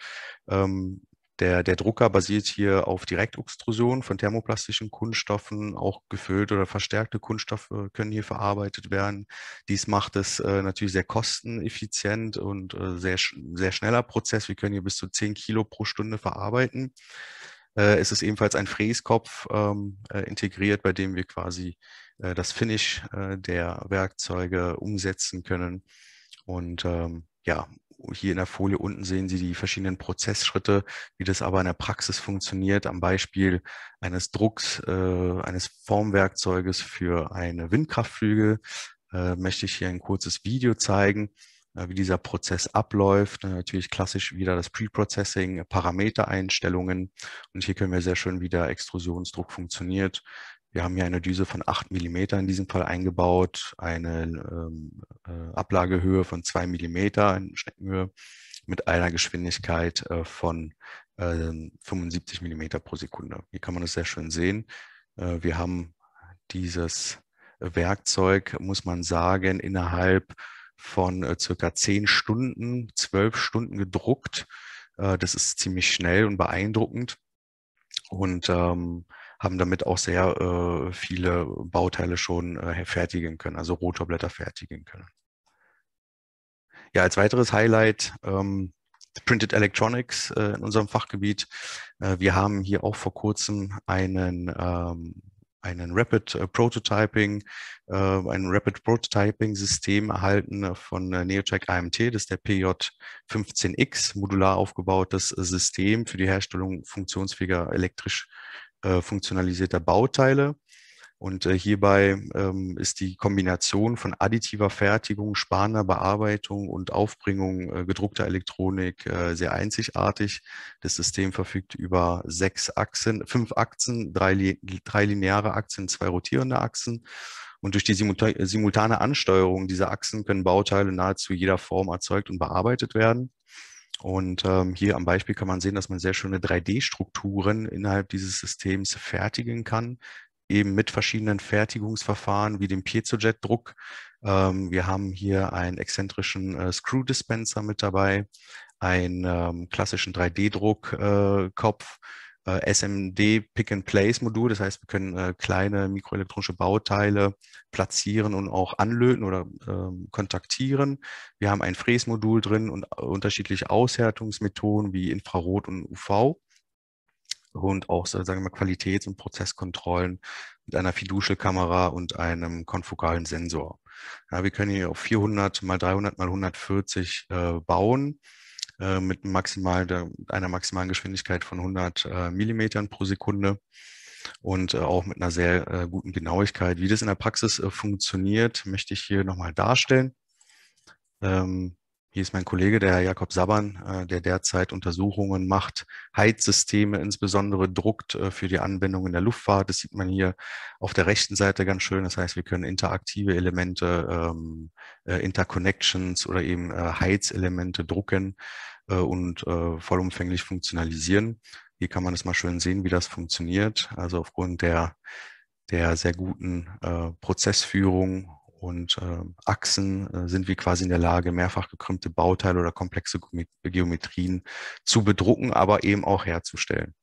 Ähm, der, der, Drucker basiert hier auf Direktextrusion von thermoplastischen Kunststoffen. Auch gefüllte oder verstärkte Kunststoffe können hier verarbeitet werden. Dies macht es äh, natürlich sehr kosteneffizient und äh, sehr, sehr schneller Prozess. Wir können hier bis zu 10 Kilo pro Stunde verarbeiten äh, ist es ebenfalls ein Fräskopf ähm, äh, integriert, bei dem wir quasi äh, das Finish äh, der Werkzeuge umsetzen können. Und ähm, ja, hier in der Folie unten sehen Sie die verschiedenen Prozessschritte, wie das aber in der Praxis funktioniert, am Beispiel eines Drucks, äh, eines Formwerkzeuges für eine Windkraftflügel, äh, möchte ich hier ein kurzes Video zeigen. Ne, wie dieser Prozess abläuft. Ne, natürlich klassisch wieder das Pre-Processing, Parametereinstellungen. Und hier können wir sehr schön, wie der Extrusionsdruck funktioniert. Wir haben hier eine Düse von 8 mm in diesem Fall eingebaut, eine ähm, äh, Ablagehöhe von 2 mm in Schneckenhöhe mit einer Geschwindigkeit äh, von äh, 75 mm pro Sekunde. Hier kann man das sehr schön sehen. Äh, wir haben dieses Werkzeug, muss man sagen, innerhalb von äh, circa zehn Stunden, zwölf Stunden gedruckt. Äh, das ist ziemlich schnell und beeindruckend und ähm, haben damit auch sehr äh, viele Bauteile schon äh, fertigen können, also Rotorblätter fertigen können. Ja, als weiteres Highlight ähm, Printed Electronics äh, in unserem Fachgebiet. Äh, wir haben hier auch vor kurzem einen ähm, einen Rapid äh, Prototyping, äh, ein Rapid Prototyping System erhalten von äh, Neotech AMT, das ist der PJ15X, modular aufgebautes äh, System für die Herstellung funktionsfähiger elektrisch äh, funktionalisierter Bauteile. Und äh, hierbei ähm, ist die Kombination von additiver Fertigung, sparender Bearbeitung und Aufbringung äh, gedruckter Elektronik äh, sehr einzigartig. Das System verfügt über sechs Achsen, fünf Achsen, drei, drei lineare Achsen, zwei rotierende Achsen. Und durch die simultane Ansteuerung dieser Achsen können Bauteile nahezu jeder Form erzeugt und bearbeitet werden. Und ähm, hier am Beispiel kann man sehen, dass man sehr schöne 3D-Strukturen innerhalb dieses Systems fertigen kann, eben mit verschiedenen Fertigungsverfahren wie dem Piezojet-Druck. Ähm, wir haben hier einen exzentrischen äh, Screw-Dispenser mit dabei, einen ähm, klassischen 3D-Druckkopf, äh, äh, SMD Pick-and-Place-Modul. Das heißt, wir können äh, kleine mikroelektronische Bauteile platzieren und auch anlöten oder ähm, kontaktieren. Wir haben ein Fräsmodul drin und äh, unterschiedliche Aushärtungsmethoden wie Infrarot und UV und auch sagen wir mal, Qualitäts- und Prozesskontrollen mit einer fiducial und einem konfokalen Sensor. Ja, wir können hier auf 400 mal 300 mal 140 äh, bauen äh, mit maximal, der, einer maximalen Geschwindigkeit von 100 äh, Millimetern pro Sekunde und äh, auch mit einer sehr äh, guten Genauigkeit. Wie das in der Praxis äh, funktioniert, möchte ich hier nochmal darstellen. Ähm, hier ist mein Kollege, der Herr Jakob Sabbern, äh, der derzeit Untersuchungen macht, Heizsysteme insbesondere druckt äh, für die Anwendung in der Luftfahrt. Das sieht man hier auf der rechten Seite ganz schön. Das heißt, wir können interaktive Elemente, ähm, äh, Interconnections oder eben Heizelemente drucken und vollumfänglich funktionalisieren. Hier kann man das mal schön sehen, wie das funktioniert. Also aufgrund der, der sehr guten Prozessführung und äh, Achsen äh, sind wir quasi in der Lage, mehrfach gekrümmte Bauteile oder komplexe Geometrien zu bedrucken, aber eben auch herzustellen.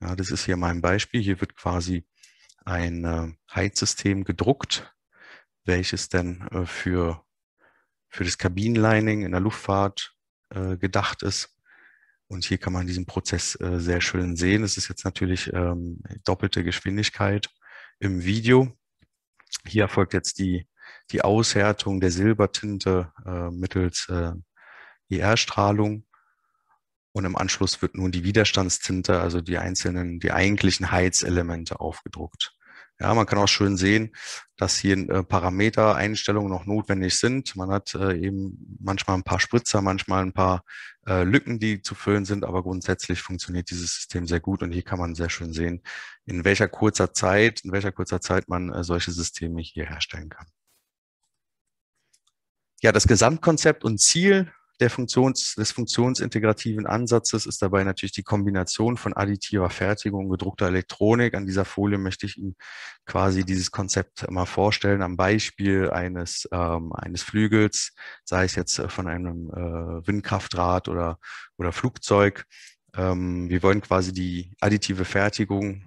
Ja, das ist hier mein Beispiel. Hier wird quasi ein äh, Heizsystem gedruckt, welches denn äh, für, für das Kabinenlining in der Luftfahrt äh, gedacht ist. Und hier kann man diesen Prozess äh, sehr schön sehen. Es ist jetzt natürlich ähm, doppelte Geschwindigkeit im Video, hier erfolgt jetzt die, die Aushärtung der Silbertinte äh, mittels äh, IR-Strahlung. E Und im Anschluss wird nun die Widerstandstinte, also die einzelnen, die eigentlichen Heizelemente aufgedruckt. Ja, man kann auch schön sehen, dass hier äh, Parametereinstellungen noch notwendig sind. Man hat äh, eben manchmal ein paar Spritzer, manchmal ein paar äh, Lücken, die zu füllen sind, aber grundsätzlich funktioniert dieses System sehr gut und hier kann man sehr schön sehen, in welcher kurzer Zeit, in welcher kurzer Zeit man äh, solche Systeme hier herstellen kann. Ja, das Gesamtkonzept und Ziel der Funktions, des funktionsintegrativen Ansatzes ist dabei natürlich die Kombination von additiver Fertigung, und gedruckter Elektronik. An dieser Folie möchte ich Ihnen quasi dieses Konzept mal vorstellen am Beispiel eines, ähm, eines Flügels, sei es jetzt äh, von einem äh, Windkraftrad oder, oder Flugzeug. Ähm, wir wollen quasi die additive Fertigung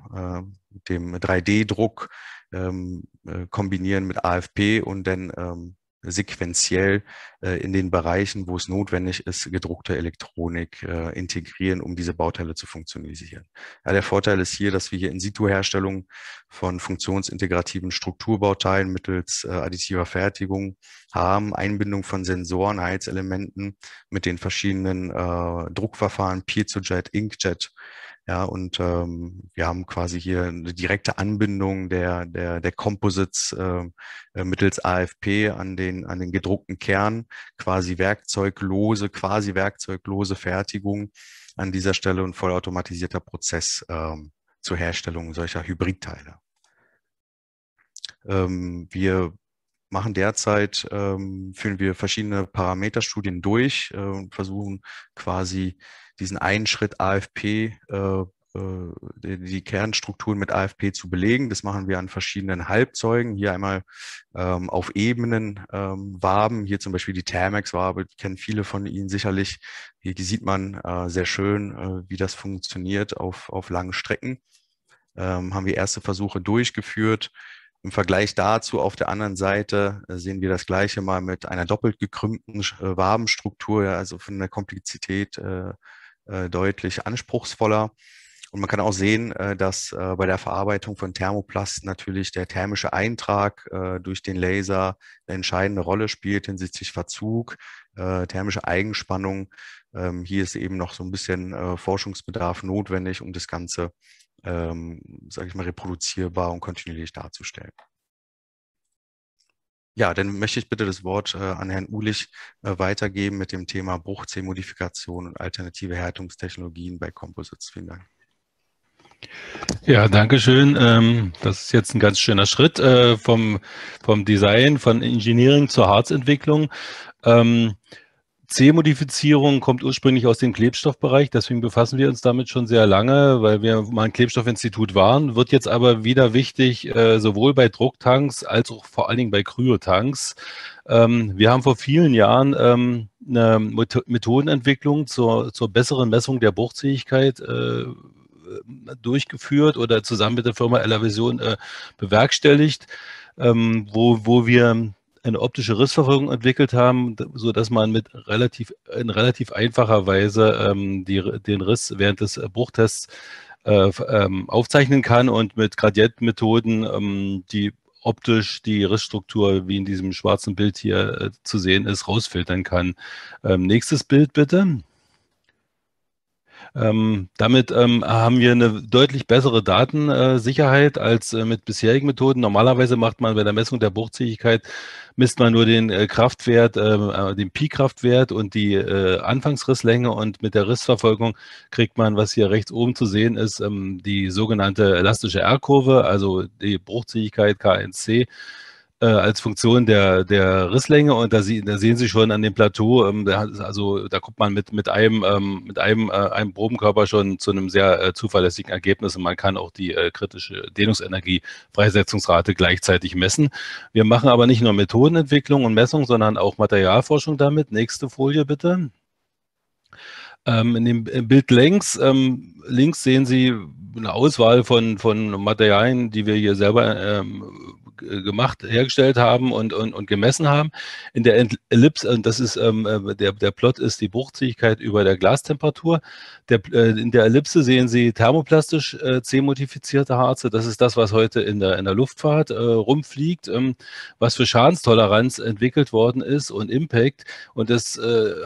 äh, dem 3D-Druck ähm, äh, kombinieren mit AFP und dann ähm, sequenziell äh, in den Bereichen, wo es notwendig ist, gedruckte Elektronik äh, integrieren, um diese Bauteile zu funktionalisieren. Ja, der Vorteil ist hier, dass wir hier in situ Herstellung von funktionsintegrativen Strukturbauteilen mittels äh, additiver Fertigung haben, Einbindung von Sensoren, Heizelementen mit den verschiedenen Druckverfahren, peer Inkjet, ja, und ähm, wir haben quasi hier eine direkte Anbindung der, der, der Composites ähm, äh, mittels AFP an den, an den gedruckten Kern, quasi werkzeuglose, quasi werkzeuglose Fertigung an dieser Stelle und vollautomatisierter Prozess ähm, zur Herstellung solcher Hybridteile. Ähm, wir machen derzeit, ähm, führen wir verschiedene Parameterstudien durch äh, und versuchen quasi diesen einen Schritt AFP, äh, äh, die Kernstrukturen mit AFP zu belegen. Das machen wir an verschiedenen Halbzeugen. Hier einmal ähm, auf Ebenen ähm, Waben, hier zum Beispiel die Thermex-Wabe, kennen viele von Ihnen sicherlich. Hier, die sieht man äh, sehr schön, äh, wie das funktioniert auf, auf langen Strecken. Ähm, haben wir erste Versuche durchgeführt im Vergleich dazu auf der anderen Seite äh, sehen wir das Gleiche mal mit einer doppelt gekrümmten äh, Wabenstruktur, also von der Komplexität äh, deutlich anspruchsvoller. Und man kann auch sehen, dass bei der Verarbeitung von Thermoplasten natürlich der thermische Eintrag durch den Laser eine entscheidende Rolle spielt hinsichtlich Verzug, thermische Eigenspannung. Ähm, hier ist eben noch so ein bisschen Forschungsbedarf notwendig, um das Ganze ähm, sage ich mal, reproduzierbar und kontinuierlich darzustellen. Ja, dann möchte ich bitte das Wort äh, an Herrn Ulich äh, weitergeben mit dem Thema Bruchzellmodifikation und alternative Härtungstechnologien bei Composites. Vielen Dank. Ja, danke schön. Ähm, das ist jetzt ein ganz schöner Schritt äh, vom, vom Design, von Engineering zur Harzentwicklung. Ähm, C-Modifizierung kommt ursprünglich aus dem Klebstoffbereich, deswegen befassen wir uns damit schon sehr lange, weil wir mal ein Klebstoffinstitut waren, wird jetzt aber wieder wichtig, äh, sowohl bei Drucktanks als auch vor allen Dingen bei Kryotanks. Ähm, wir haben vor vielen Jahren ähm, eine Methodenentwicklung zur, zur, besseren Messung der Bruchzähigkeit äh, durchgeführt oder zusammen mit der Firma Ella Vision äh, bewerkstelligt, ähm, wo, wo wir eine optische Rissverfolgung entwickelt haben, so dass man mit relativ, in relativ einfacher Weise ähm, die, den Riss während des äh, Bruchtests äh, ähm, aufzeichnen kann und mit Gradientmethoden, ähm, die optisch die Rissstruktur, wie in diesem schwarzen Bild hier äh, zu sehen ist, rausfiltern kann. Ähm, nächstes Bild bitte. Ähm, damit ähm, haben wir eine deutlich bessere Datensicherheit als äh, mit bisherigen Methoden. Normalerweise macht man bei der Messung der Bruchzähigkeit, misst man nur den äh, Kraftwert, äh, äh den Pi-Kraftwert und die äh, Anfangsrisslänge und mit der Rissverfolgung kriegt man, was hier rechts oben zu sehen ist, ähm, die sogenannte elastische R-Kurve, also die Bruchzähigkeit KNC äh, als Funktion der, der Risslänge und da, sie, da sehen Sie schon an dem Plateau, ähm, da, also da kommt man mit, mit einem, ähm, mit einem, äh, einem Probenkörper schon zu einem sehr äh, zuverlässigen Ergebnis und man kann auch die äh, kritische Dehnungsenergie-Freisetzungsrate gleichzeitig messen. Wir machen aber nicht nur Methodenentwicklung und Messung, sondern auch Materialforschung damit. Nächste Folie bitte. Ähm, in dem Bild links, ähm, links sehen Sie eine Auswahl von, von Materialien, die wir hier selber ähm, äh, gemacht, hergestellt haben und, und, und gemessen haben. In der Ellipse, und äh, das ist ähm, äh, der, der Plot ist die Bruchzähigkeit über der Glastemperatur. Der, äh, in der Ellipse sehen Sie thermoplastisch äh, C-modifizierte Harze. Das ist das, was heute in der, in der Luftfahrt äh, rumfliegt, ähm, was für Schadenstoleranz entwickelt worden ist und Impact. Und das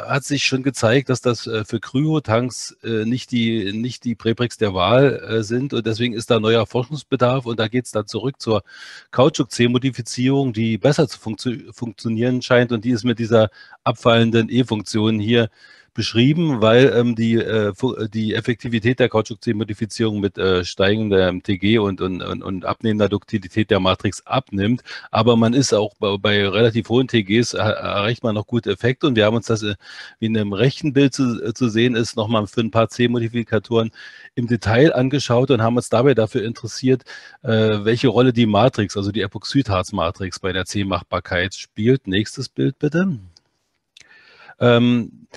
hat sich schon gezeigt, dass das für Kryotanks nicht die, nicht die Preprex der Wahl sind. Und deswegen ist da neuer Forschungsbedarf und da geht es dann zurück zur Kautschuk C-Modifizierung, die besser zu funktio funktionieren scheint und die ist mit dieser abfallenden E-Funktion hier beschrieben, weil ähm, die, äh, äh die Effektivität der Kautschukzellmodifizierung mit äh, steigender TG und, und, und, und abnehmender Duktilität der Matrix abnimmt. Aber man ist auch bei, bei relativ hohen TGs er, äh, erreicht man noch gute Effekte und wir haben uns das äh, wie in einem rechten Bild zu, äh, zu sehen ist, nochmal für ein paar C-Modifikatoren im Detail angeschaut und haben uns dabei dafür interessiert, welche Rolle die Matrix, also die Epoxidharz-Matrix bei der C-Machbarkeit spielt. Nächstes Bild bitte. Ähm,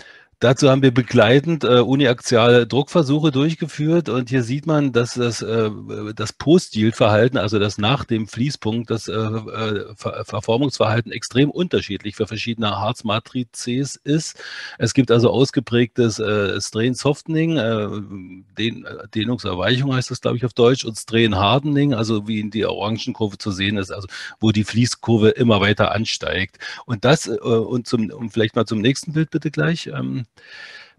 Dazu haben wir begleitend äh, uniaxiale Druckversuche durchgeführt und hier sieht man, dass das, äh, das post yield verhalten also das nach dem Fließpunkt, das äh, äh Ver Verformungsverhalten extrem unterschiedlich für verschiedene Harzmatrices ist. Es gibt also ausgeprägtes äh, Strain-Softening, äh, Dehnungserweichung heißt das, glaube ich, auf Deutsch, und Strain-Hardening, also wie in der Orangenkurve zu sehen ist, also wo die Fließkurve immer weiter ansteigt. Und das, äh, und zum, und vielleicht mal zum nächsten Bild bitte gleich. Ähm,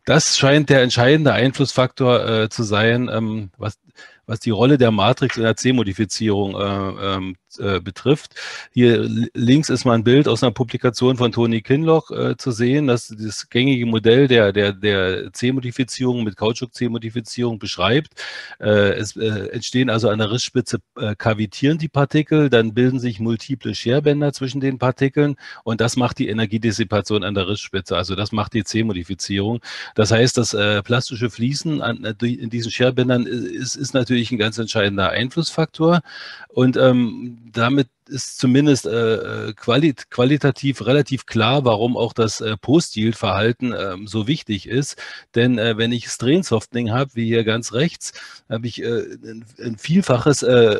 das scheint der entscheidende Einflussfaktor äh, zu sein, ähm, was, was die Rolle der Matrix in der C-Modifizierung äh, ähm, äh, betrifft. Hier links ist mal ein Bild aus einer Publikation von Toni Kinloch äh, zu sehen, das das gängige Modell der, der, der C-Modifizierung mit Kautschuk-C-Modifizierung beschreibt. Äh, es äh, entstehen also an der Rissspitze äh, kavitieren die Partikel, dann bilden sich multiple Scherbänder zwischen den Partikeln und das macht die Energiedissipation an der Rissspitze, also das macht die C-Modifizierung. Das heißt, das plastische Fließen an, in diesen Scherbändern ist, ist natürlich ein ganz entscheidender Einflussfaktor und ähm, damit ist zumindest äh, äh, qualit qualitativ relativ klar, warum auch das äh, yield verhalten äh, so wichtig ist. Denn äh, wenn ich Strain-Softening habe, wie hier ganz rechts, habe ich äh, ein, ein, Vielfaches äh,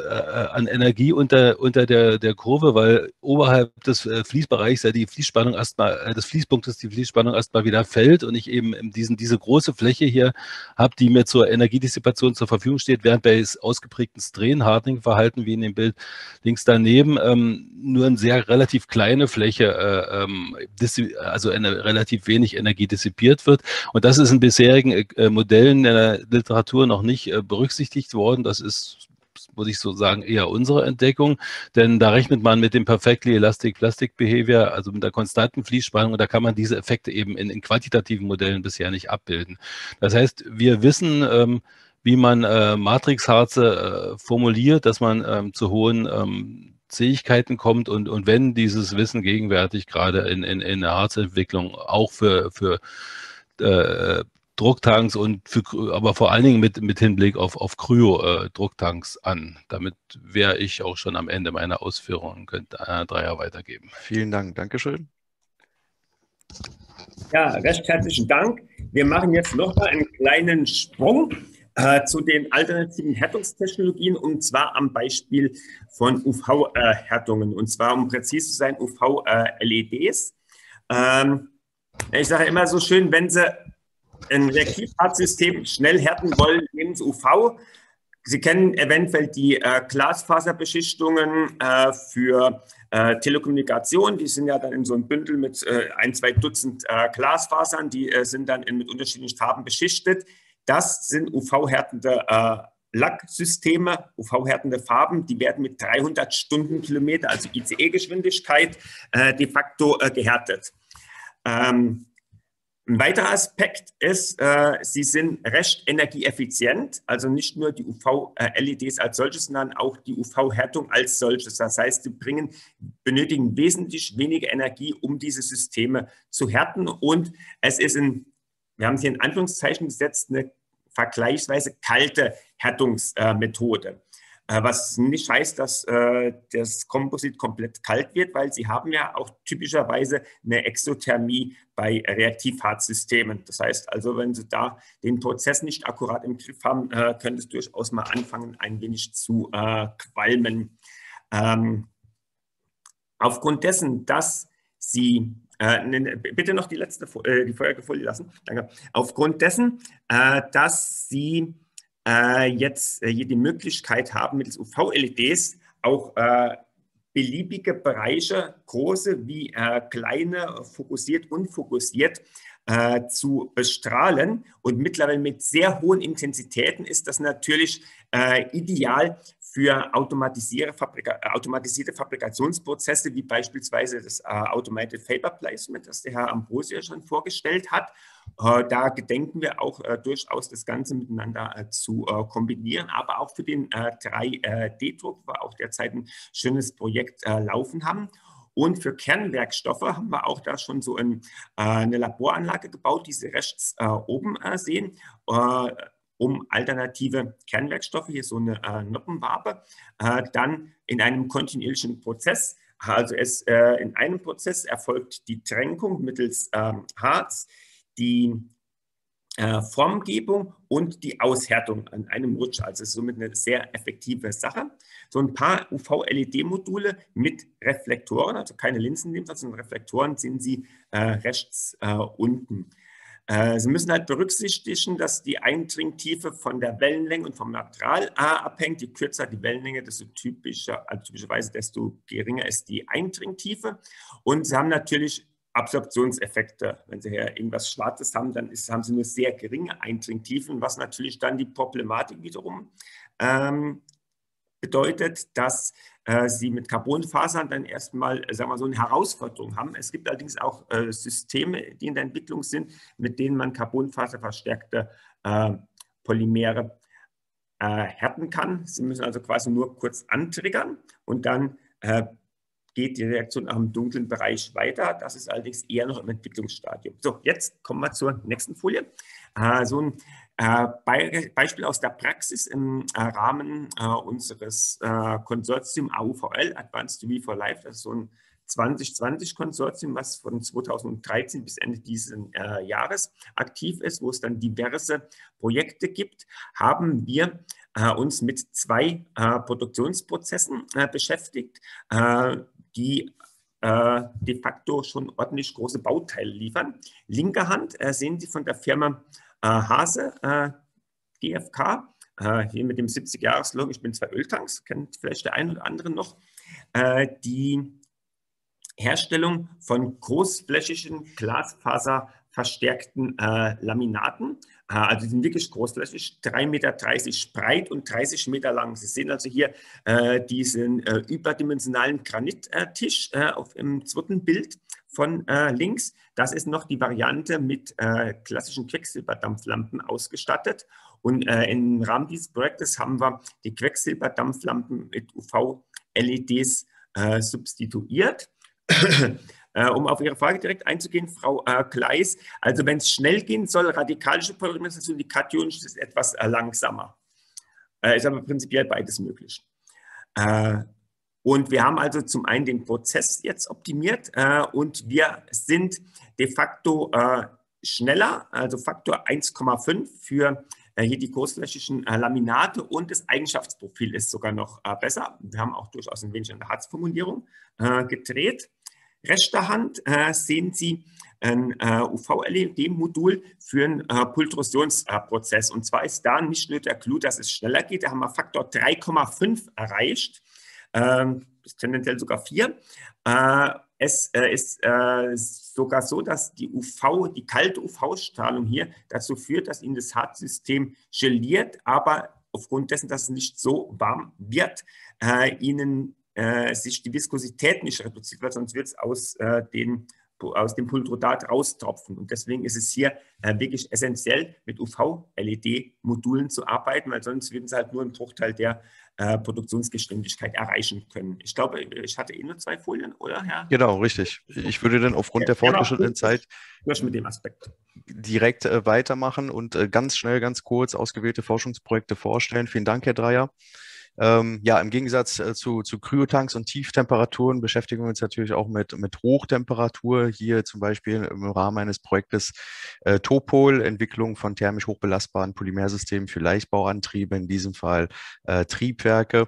an Energie unter, unter der, der Kurve, weil oberhalb des Fließbereichs ja die Fließspannung erstmal, des Fließpunktes die Fließspannung erstmal wieder fällt und ich eben diesen, diese große Fläche hier habe, die mir zur Energiedissipation zur Verfügung steht, während bei ausgeprägten Strain-Hardening-Verhalten, wie in dem Bild links daneben, haben ähm, nur eine sehr relativ kleine Fläche, äh, ähm, also eine, relativ wenig Energie dissipiert wird. Und das ist in bisherigen äh, äh, Modellen der Literatur noch nicht äh, berücksichtigt worden. Das ist muss ich so sagen, eher unsere Entdeckung, denn da rechnet man mit dem Perfectly Elastic Plastic Behavior, also mit der konstanten Fließspannung, und da kann man diese Effekte eben in, in quantitativen Modellen bisher nicht abbilden. Das heißt, wir wissen, ähm, wie man äh, Matrixharze äh, formuliert, dass man ähm, zu hohen ähm, Fähigkeiten kommt und, und wenn dieses Wissen gegenwärtig gerade in, in, in der Harzentwicklung auch für, für äh, Drucktanks und für, aber vor allen Dingen mit, mit Hinblick auf, auf Kryo-Drucktanks äh, an. Damit wäre ich auch schon am Ende meiner Ausführungen und könnte äh, Dreier weitergeben. Vielen Dank, Dankeschön. Ja, recht herzlichen Dank. Wir machen jetzt nochmal einen kleinen Sprung äh, zu den alternativen Härtungstechnologien und zwar am Beispiel von UV-Härtungen. und zwar, um präzise zu sein, UV-LEDs. Ähm, ich sage immer so schön, wenn Sie ein Reaktivfahrtsystem schnell härten wollen, nehmen Sie UV. Sie kennen eventuell die äh, Glasfaserbeschichtungen äh, für Telekommunikation. Die sind ja dann in so einem Bündel mit ein, zwei Dutzend Glasfasern. Die sind dann mit unterschiedlichen Farben beschichtet. Das sind UV-härtende äh, Lacksysteme, UV-härtende Farben, die werden mit 300 Stundenkilometer, also ICE-Geschwindigkeit, äh, de facto äh, gehärtet. Ähm, ein weiterer Aspekt ist, äh, sie sind recht energieeffizient, also nicht nur die UV-LEDs als solches, sondern auch die UV-Härtung als solches. Das heißt, sie bringen, benötigen wesentlich weniger Energie, um diese Systeme zu härten. Und es ist in, wir haben es hier in Anführungszeichen gesetzt, eine vergleichsweise kalte Härtungsmethode. Äh, was nicht heißt, dass äh, das Komposit komplett kalt wird, weil Sie haben ja auch typischerweise eine Exothermie bei Reaktivharzsystemen. Das heißt also, wenn Sie da den Prozess nicht akkurat im Griff haben, äh, könnte es durchaus mal anfangen, ein wenig zu qualmen. Ähm, aufgrund dessen, dass Sie äh, ne, ne, bitte noch die letzte, äh, die vorherige Folie lassen. Danke. Aufgrund dessen, äh, dass Sie äh, jetzt äh, hier die Möglichkeit haben, mittels UV-LEDs auch äh, beliebige Bereiche, große wie kleine, fokussiert, unfokussiert, äh, zu bestrahlen. Und mittlerweile mit sehr hohen Intensitäten ist das natürlich äh, ideal für Fabrika äh, automatisierte Fabrikationsprozesse, wie beispielsweise das äh, Automated Paper Placement, das der Herr Ambrosia schon vorgestellt hat. Äh, da gedenken wir auch äh, durchaus, das Ganze miteinander äh, zu äh, kombinieren, aber auch für den 3D-Druck, wo wir auch derzeit ein schönes Projekt laufen haben. Und für Kernwerkstoffe haben wir auch da schon so ein, eine Laboranlage gebaut, die Sie rechts oben sehen um alternative Kernwerkstoffe, hier so eine äh, Noppenwabe, äh, dann in einem kontinuierlichen Prozess. Also es, äh, in einem Prozess erfolgt die Tränkung mittels ähm, Harz, die äh, Formgebung und die Aushärtung an einem Rutsch. Also es ist somit eine sehr effektive Sache. So ein paar UV-LED-Module mit Reflektoren, also keine Linsen, sondern Reflektoren sind sie äh, rechts äh, unten. Äh, sie müssen halt berücksichtigen, dass die Eindringtiefe von der Wellenlänge und vom Natural A abhängt. Je kürzer die Wellenlänge, desto typischer, also typischerweise desto geringer ist die Eindringtiefe. Und Sie haben natürlich Absorptionseffekte. Wenn Sie hier irgendwas Schwarzes haben, dann ist, haben Sie nur sehr geringe Eindringtiefen, was natürlich dann die Problematik wiederum ähm, bedeutet, dass äh, sie mit Carbonfasern dann erstmal, äh, sagen wir so, eine Herausforderung haben. Es gibt allerdings auch äh, Systeme, die in der Entwicklung sind, mit denen man Carbonfaserverstärkte Polymere härten kann. Sie müssen also quasi nur kurz antriggern und dann geht die Reaktion auch im dunklen Bereich weiter. Das ist allerdings eher noch im Entwicklungsstadium. So, jetzt kommen wir zur nächsten Folie. so ein äh, Beispiel aus der Praxis im äh, Rahmen äh, unseres Konsortium AUVL, Advanced UV for Life, das ist so ein 2020-Konsortium, was von 2013 bis Ende dieses äh, Jahres aktiv ist, wo es dann diverse Projekte gibt, haben wir äh, uns mit zwei äh, Produktionsprozessen beschäftigt, die de facto schon ordentlich große Bauteile liefern. Linke Hand sehen Sie von der Firma äh, Hase, äh, GFK, äh, hier mit dem 70 jahres -Log. ich bin zwei Öltanks, kennt vielleicht der eine oder andere noch, die Herstellung von großflächigen Glasfaser verstärkten äh, Laminaten. Äh, also die sind wirklich großflächig, 3,30 Meter breit und 30 Meter lang. Sie sehen also hier äh, diesen äh, überdimensionalen Granittisch äh, auf, im zweiten Bild von äh, links. Das ist noch die Variante mit klassischen Quecksilberdampflampen ausgestattet. Und im Rahmen dieses Projektes haben wir die Quecksilberdampflampen mit UV-LEDs substituiert. Äh, um auf Ihre Frage direkt einzugehen, Frau äh, Gleis, also wenn es schnell gehen soll, radikalische Polymerisation, die kationische ist etwas äh, langsamer. Äh, ist aber prinzipiell beides möglich. Äh, und wir haben also zum einen den Prozess jetzt optimiert äh, und wir sind de facto schneller, also Faktor 1,5 für hier die großflächigen Laminate und das Eigenschaftsprofil ist sogar noch besser. Wir haben auch durchaus ein wenig an der Harzformulierung gedreht. Rechter Hand äh, sehen Sie ein äh, UV-LED-Modul für einen äh, Pultrusionsprozess. und zwar ist da nicht nur der Clou, dass es schneller geht, da haben wir Faktor 3,5 erreicht, ähm, tendenziell sogar 4. Äh, es äh, ist äh, sogar so, dass die UV, die kalte UV-Strahlung hier dazu führt, dass Ihnen das Hartsystem geliert, aber aufgrund dessen, dass es nicht so warm wird, äh, Ihnen äh, sich die Viskosität nicht reduziert weil sonst wird es aus, äh, den, aus dem Pultrodat raustropfen. Und deswegen ist es hier äh, wirklich essentiell, mit UV-LED-Modulen zu arbeiten, weil sonst würden sie halt nur einen Bruchteil der äh, Produktionsgeschwindigkeit erreichen können. Ich glaube, ich hatte eh nur zwei Folien, oder? Ja. Genau, richtig. Ich würde dann aufgrund ja, der genau. fortgeschrittenen Zeit mit dem Aspekt. direkt äh, weitermachen und äh, ganz schnell, ganz kurz ausgewählte Forschungsprojekte vorstellen. Vielen Dank, Herr Dreier. Ähm, ja, im Gegensatz äh, zu, zu Kryotanks und Tieftemperaturen beschäftigen wir uns natürlich auch mit, mit Hochtemperatur. Hier zum Beispiel im Rahmen eines Projektes äh, Topol, Entwicklung von thermisch hochbelastbaren Polymersystemen für Leichtbauantriebe, in diesem Fall äh, Triebwerke.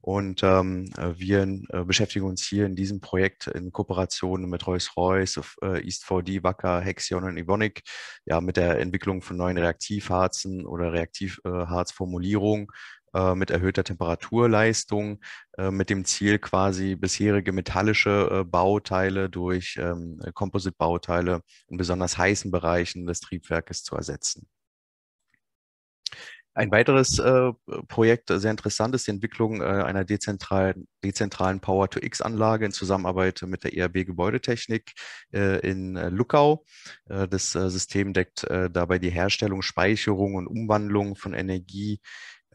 Und ähm, äh, wir äh, beschäftigen uns hier in diesem Projekt in Kooperation mit Rolls-Royce, äh, East4D, Wacker, Hexion und Evonik, ja, mit der Entwicklung von neuen Reaktivharzen oder Reaktivharzformulierungen äh, mit erhöhter Temperaturleistung, äh, mit dem Ziel quasi bisherige metallische äh, Bauteile durch ähm, äh, Composite-Bauteile in besonders heißen Bereichen des Triebwerkes zu ersetzen. Ein weiteres äh, Projekt, äh, sehr interessant, ist die Entwicklung äh, einer dezentralen, dezentralen Power-to-X-Anlage in Zusammenarbeit mit der ERB Gebäudetechnik äh, in äh, Luckau. das System deckt dabei die Herstellung, Speicherung und Umwandlung von Energie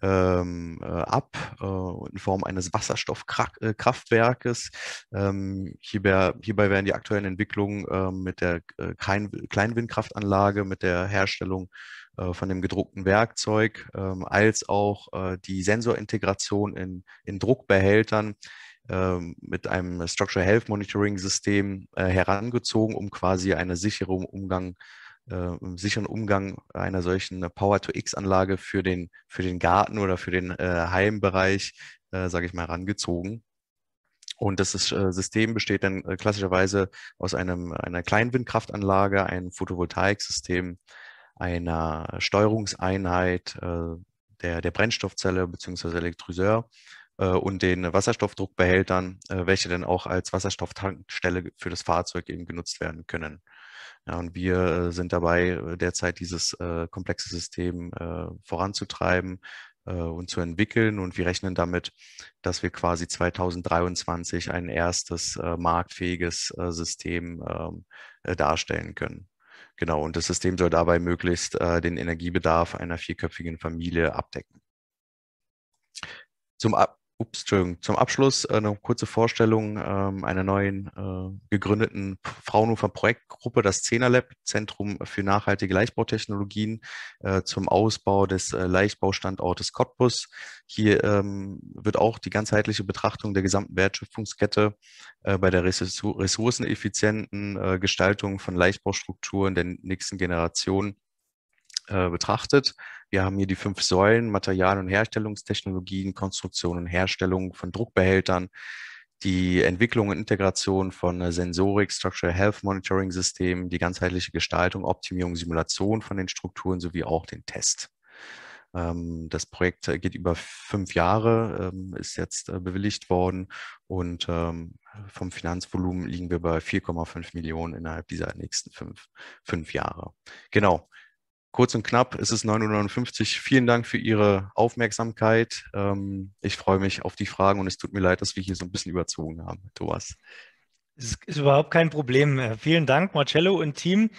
ähm, äh, ab äh, in Form eines Wasserstoffkraftwerkes. Ähm, hierbei, hierbei, werden die aktuellen Entwicklungen äh, mit der äh, Klein Kleinwindkraftanlage, mit der Herstellung äh, von dem gedruckten Werkzeug, ähm, als auch die Sensorintegration in, in Druckbehältern ähm, mit einem Structural Health Monitoring System herangezogen, um quasi eine sichere Umgang äh, äh, sicheren Umgang einer solchen äh, Power-to-X-Anlage für den, für den Garten oder für den äh, Heimbereich, äh, sage ich mal, rangezogen. Und das ist, äh, System besteht dann äh, klassischerweise aus einem, einer Kleinwindkraftanlage, einem Photovoltaiksystem, einer Steuerungseinheit äh, der, der Brennstoffzelle bzw. Elektryseur äh, und den Wasserstoffdruckbehältern, welche dann auch als Wasserstofftankstelle für das Fahrzeug eben genutzt werden können. Ja, und wir äh, sind dabei, äh, derzeit dieses äh, komplexe System äh, voranzutreiben, äh, und zu entwickeln. Und wir rechnen damit, dass wir quasi 2023 ein erstes äh, marktfähiges äh, System ähm, äh, darstellen können. Genau, und das System soll dabei möglichst äh, den Energiebedarf einer vierköpfigen Familie abdecken. Zum Ab Ups, Entschuldigung. Zum Abschluss eine äh, kurze Vorstellung ähm, einer neuen äh, gegründeten Fraunhofer Projektgruppe, das Zehner Lab, Zentrum für nachhaltige Leichtbautechnologien, äh, zum Ausbau des äh, Leichtbaustandortes Cottbus. Hier ähm, wird auch die ganzheitliche Betrachtung der gesamten Wertschöpfungskette äh, bei der ressourceneffizienten Gestaltung von Leichtbaustrukturen der nächsten Generation äh, betrachtet. Wir haben hier die fünf Säulen, Material- und Herstellungstechnologien, Konstruktion und Herstellung von Druckbehältern, die Entwicklung und Integration von äh, Sensorik, Structural Health Monitoring Systemen, die ganzheitliche Gestaltung, Optimierung, Simulation von den Strukturen sowie auch den Test. Ähm, das Projekt äh, geht über fünf Jahre, ähm, ist jetzt bewilligt worden und ähm, vom Finanzvolumen liegen wir bei 4,5 Millionen innerhalb dieser nächsten fünf, fünf Jahre. Genau, Kurz und knapp es ist 959. Vielen Dank für Ihre Aufmerksamkeit. Ähm, ich freue mich auf die Fragen und es tut mir leid, dass wir hier so ein bisschen überzogen haben, Thomas. Es ist überhaupt kein Problem. Vielen Dank, Marcello und Team.